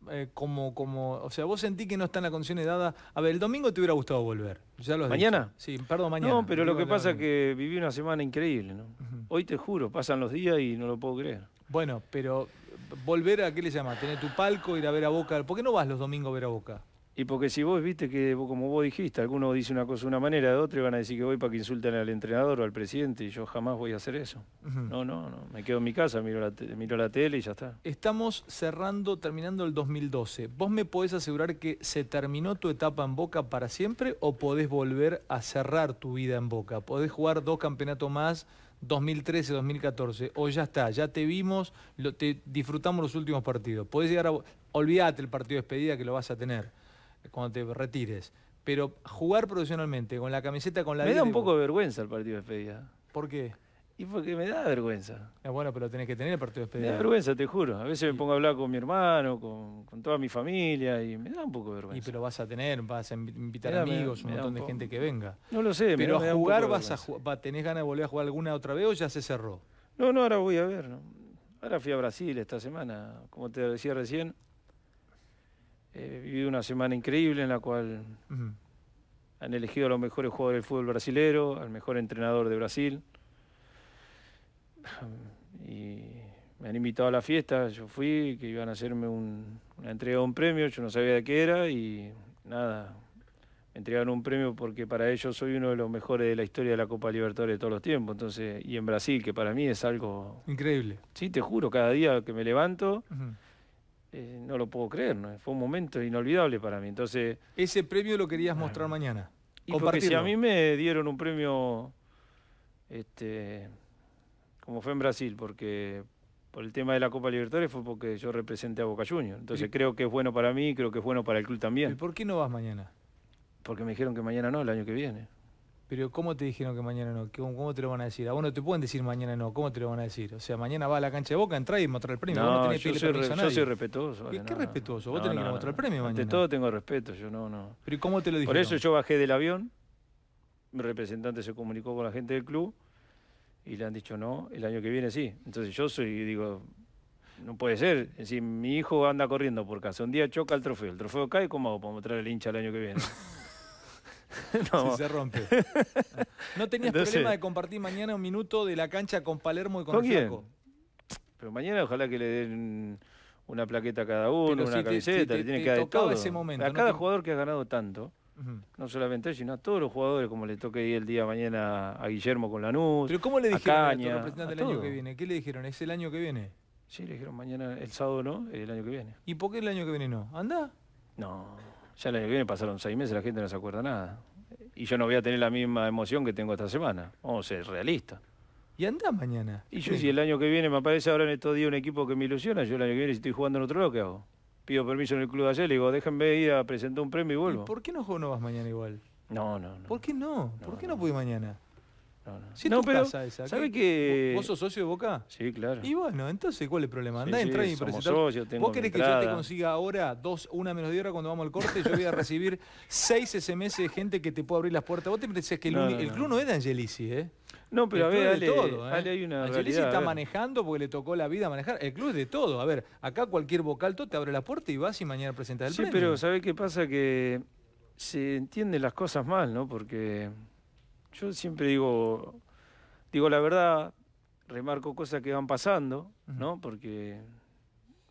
eh, como, como, o sea, vos sentí que no está en la condición dada. A ver, el domingo te hubiera gustado volver. Ya ¿Mañana? Sí, perdón, mañana. No, pero lo que pasa es que viví una semana increíble, ¿no? Hoy te juro, pasan los días y no lo puedo creer. Bueno, pero volver a, ¿qué le llama? Tener tu palco, ir a ver a Boca. ¿Por qué no vas los domingos a ver a Boca? Y porque si vos viste que, como vos dijiste, alguno dice una cosa de una manera, de otra, y van a decir que voy para que insulten al entrenador o al presidente, y yo jamás voy a hacer eso. No, no, no. Me quedo en mi casa, miro la, miro la tele y ya está. Estamos cerrando, terminando el 2012. ¿Vos me podés asegurar que se terminó tu etapa en Boca para siempre o podés volver a cerrar tu vida en Boca? ¿Podés jugar dos campeonatos más? 2013, 2014, o ya está, ya te vimos, disfrutamos los últimos partidos. Podés llegar a. Olvídate el partido de despedida que lo vas a tener cuando te retires. Pero jugar profesionalmente con la camiseta, con la... Me da un poco de vergüenza el partido de despedida. ¿Por qué? Y porque me da vergüenza. Es bueno, pero tenés que tener el partido de despedida. Me da vergüenza, te juro. A veces me pongo a hablar con mi hermano, con, toda mi familia, y me da un poco de vergüenza. Y pero vas a tener, vas a invitar amigos, un montón de gente que venga. No lo sé, pero a jugar vas a jugar, ¿tenés ganas de volver a jugar alguna otra vez o ya se cerró? No, no, ahora voy a ver. Ahora fui a Brasil esta semana, como te decía recién. He eh, vivido una semana increíble en la cual han elegido a los mejores jugadores del fútbol brasilero, al mejor entrenador de Brasil. Y me han invitado a la fiesta, yo fui, que iban a hacerme un, una entrega de un premio, yo no sabía de qué era y nada, me entregaron un premio porque para ellos soy uno de los mejores de la historia de la Copa Libertadores de todos los tiempos, entonces, y en Brasil, que para mí es algo... Increíble. Sí, te juro, cada día que me levanto... Eh, no lo puedo creer, fue un momento inolvidable para mí. Entonces, Ese premio lo querías mostrar mañana. porque si a mí me dieron un premio, este, como fue en Brasil, porque por el tema de la Copa Libertadores fue porque yo representé a Boca Juniors. Entonces creo que es bueno para mí, creo que es bueno para el club también. ¿Y por qué no vas mañana? Porque me dijeron que mañana no, el año que viene. Pero ¿cómo te dijeron que mañana no? ¿Cómo, te lo van a decir? A vos no te pueden decir mañana no, ¿cómo te lo van a decir? O sea, mañana va a la cancha de Boca, entra y mostrar el premio. No, yo, soy respetuoso. ¿Qué, respetuoso? Vos tenés que mostrar el premio mañana. De todo tengo respeto, yo no, no. ¿Pero cómo te lo dijeron? Por eso yo bajé del avión, mi representante se comunicó con la gente del club y le han dicho no, el año que viene sí. Entonces yo soy, digo, no puede ser. Es mi hijo anda corriendo por casa, un día choca el trofeo, el trofeo cae, ¿cómo hago para mostrar el hincha el año que viene? no. se rompe. ¿No tenías problema de compartir mañana un minuto de la cancha con Palermo y con, Pero mañana ojalá que le den una plaqueta a cada uno, una camiseta, le tienen que dar todo. a cada jugador que ha ganado tanto. no solamente No solamente sino a todos los jugadores, como le toque el día mañana a Guillermo con la Pero ¿cómo le a Caña, año que viene? ¿Qué le dijeron? ¿Es el año que viene? Sí, le dijeron mañana, el sábado no, el año que viene. ¿Y por qué el año que viene no? ¿Anda? No. Ya el año que viene pasaron seis meses, la gente no se acuerda nada. Y yo no voy a tener la misma emoción que tengo esta semana. Vamos a ser realistas. Y andá mañana. Y yo, si el año que viene me aparece ahora en estos días un equipo que me ilusiona, yo el año que viene, si estoy jugando en otro lado, ¿qué hago? Pido permiso en el club de ayer, le digo, déjenme ir a presentar un premio y vuelvo. ¿Y ¿Por qué no, no vas mañana igual? No, no, no. ¿Por qué no? ¿Por qué no, no pude mañana? pero ¿Sabes que ¿Vos sos socio de Boca? Sí, claro. Y bueno, entonces, ¿cuál es el problema? Andá, entra y presentar. ¿Vos querés que yo te consiga ahora, dos, una menos de hora cuando vamos al corte? yo voy a recibir seis SMS de gente que te puede abrir las puertas. Vos te pensás que el, club no es de Angelici, ¿eh? No, pero a ver, está manejando porque le tocó la vida manejar. El club es de todo. A ver, acá cualquier vocalto te abre la puerta y vas y mañana presentas el sí, Sí, pero ¿sabés qué pasa? Que se entienden las cosas mal, ¿no? Porque yo siempre digo, digo la verdad, remarco cosas que van pasando, ¿no? Porque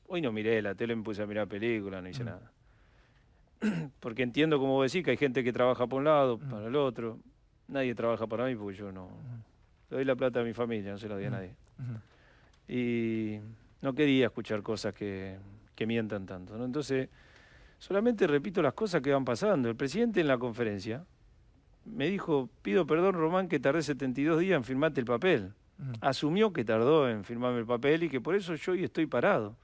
hoy no miré la tele, me puse a mirar películas, no hice nada. Porque entiendo, como vos decís, que hay gente que trabaja por un lado, para el otro. Nadie trabaja para mí porque yo no... Le doy la plata a mi familia, no se la doy a nadie. Y no quería escuchar cosas que, que mientan tanto, ¿no? Entonces, solamente repito las cosas que van pasando. El presidente en la conferencia me dijo, pido perdón Román que tardé 72 días en firmarte el papel. Mm. Asumió que tardó en firmarme el papel y que por eso yo hoy estoy parado.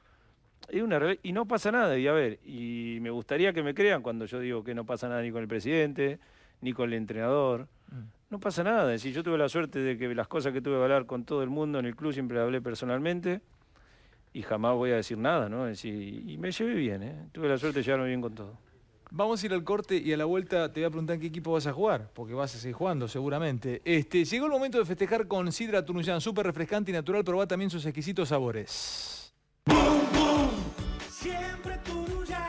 una y no pasa nada, y a ver, y me gustaría que me crean cuando yo digo que no pasa nada ni con el presidente, ni con el entrenador. Mm. No pasa nada. Es yo tuve la suerte de que las cosas que tuve que hablar con todo el mundo en el club siempre las hablé personalmente y jamás voy a decir nada, ¿no? y me llevé bien, ¿eh? Tuve la suerte de llevarme bien con todo. Vamos a ir al corte y a la vuelta te voy a preguntar en qué equipo vas a jugar, porque vas a seguir jugando seguramente. Este, llegó el momento de festejar con Sidra Tunuyán, súper refrescante y natural, pero va también sus exquisitos sabores. Siempre Tunuyán.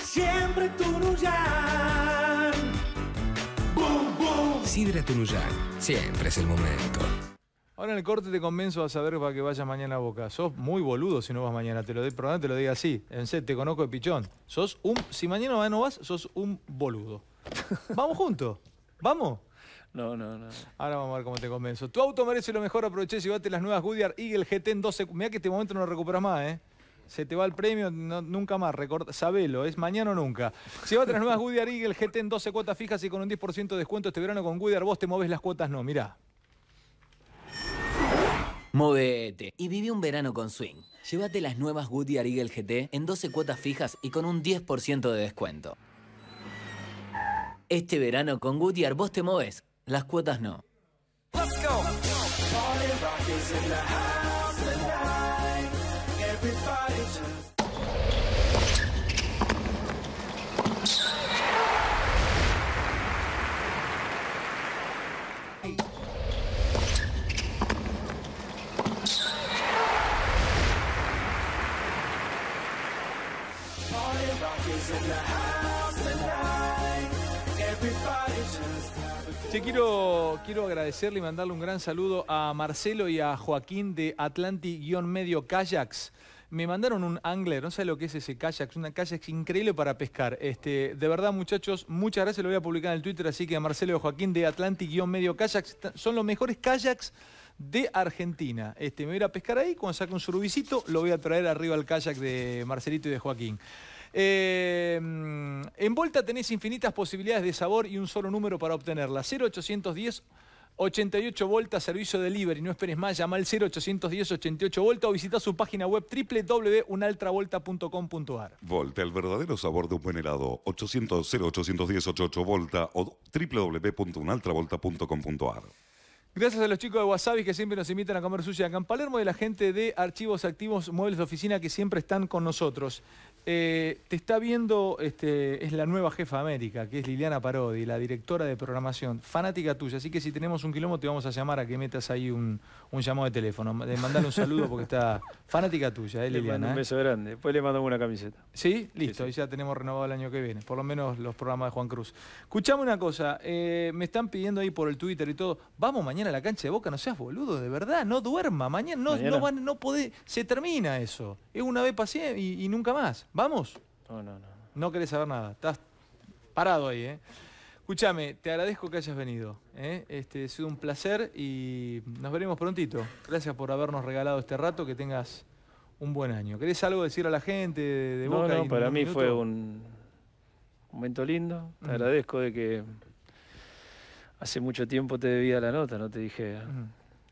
Siempre Sidra Tunuyán, siempre es el momento. Ahora en el corte te convenzo a saber para que vayas mañana a Boca. Sos muy boludo si no vas mañana, te lo digo te lo diga así. En serio, te conozco de pichón. Sos un, si mañana no vas, sos un boludo. Vamos juntos. Vamos. No, no, no. Ahora vamos a ver cómo te convenzo. Tu auto merece lo mejor, aproveché y bate las nuevas Goodyear Eagle GT en 12. Mira que este momento no recuperas más, ¿eh? Se te va el premio, nunca más, sabelo, es mañana o nunca. Si a las nuevas Goodyear Eagle GT en 12 cuotas fijas y con un 10% de descuento este verano con Goodyear vos te moves las cuotas, no, mirá. Movete y vive un verano con Swing. Llévate las nuevas Goodyear Eagle GT en 12 cuotas fijas y con un 10% de descuento. Este verano con Goodyear vos te moves, las cuotas no. Sí, quiero, agradecerle y mandarle un gran saludo a Marcelo y a Joaquín de Atlanti-Medio Kayaks. Me mandaron un angler, no sé lo que es ese kayak, es una kayak increíble para pescar. Este, de verdad, muchachos, muchas gracias, lo voy a publicar en el Twitter, así que a Marcelo y Joaquín de Atlanti-Medio Kayaks son los mejores kayaks de Argentina. Este, me voy a pescar ahí, cuando saque un surubicito, lo voy a traer arriba al kayak de Marcelito y de Joaquín. Eh, en Volta tenés infinitas posibilidades de sabor y un solo número para obtenerla. 0810 88 Volta, servicio delivery. No esperes más, llama al 0810 88 Volta o visita su página web www.unaltravolta.com.ar. Volta, el verdadero sabor de un buen helado. 800 0810 88 Volta o www.unaltravolta.com.ar. Gracias a los chicos de Wasabi que siempre nos invitan a comer sushi acá en Palermo y a la gente de Archivos Activos Muebles de Oficina que siempre están con nosotros. Eh, te está viendo, este, es la nueva jefa América, que es Liliana Parodi, la directora de programación, fanática tuya. Así que si tenemos un quilombo, te vamos a llamar a que metas ahí un, llamado de teléfono. de mandale un saludo porque está fanática tuya, eh, Liliana. un eh. beso grande. Después le mandamos una camiseta. ¿Sí? Listo, ahí ya tenemos renovado el año que viene. Por lo menos los programas de Juan Cruz. Escuchame una cosa, me están pidiendo ahí por el Twitter y todo. Vamos mañana a la cancha de boca, no seas boludo, de verdad, no duerma. Mañana no, podés, se termina eso. Es una vez pasé y nunca más. ¿Vamos? No, no, no. No querés saber nada. Estás parado ahí, ¿eh? Escúchame, te agradezco que hayas venido. ¿eh? Este, ha sido un placer y nos veremos prontito. Gracias por habernos regalado este rato, que tengas un buen año. ¿Querés algo decir a la gente de, Boca? No, no para mí fue un momento lindo. Te agradezco de que hace mucho tiempo te debía la nota, no te dije.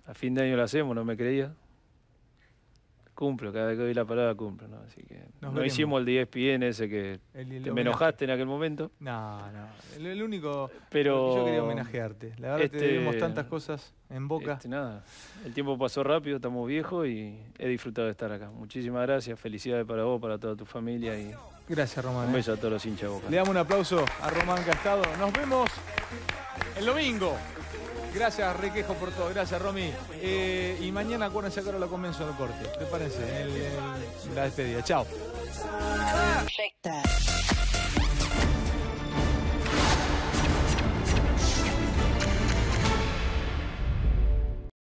A fin de año la hacemos, no me creía. Cumplo, cada vez que doy la palabra cumplo, ¿no? Así que no hicimos el en e ese que te enojaste en aquel momento. No, no. El, único yo quería homenajearte. La verdad te este tantas cosas en boca. Este, nada. El tiempo pasó rápido, estamos viejos y he disfrutado de estar acá. Muchísimas gracias, felicidades para vos, para toda tu familia y. Gracias, Román. Un ¿eh? beso a todos los hinchabocas. Le damos un aplauso a Román Castado. Nos vemos el domingo. Gracias, Requejo, por todo. Gracias, Romy. Eh, y mañana acuérdense que ahora lo comienzo el corte. ¿Te parece? la despedida. Chao.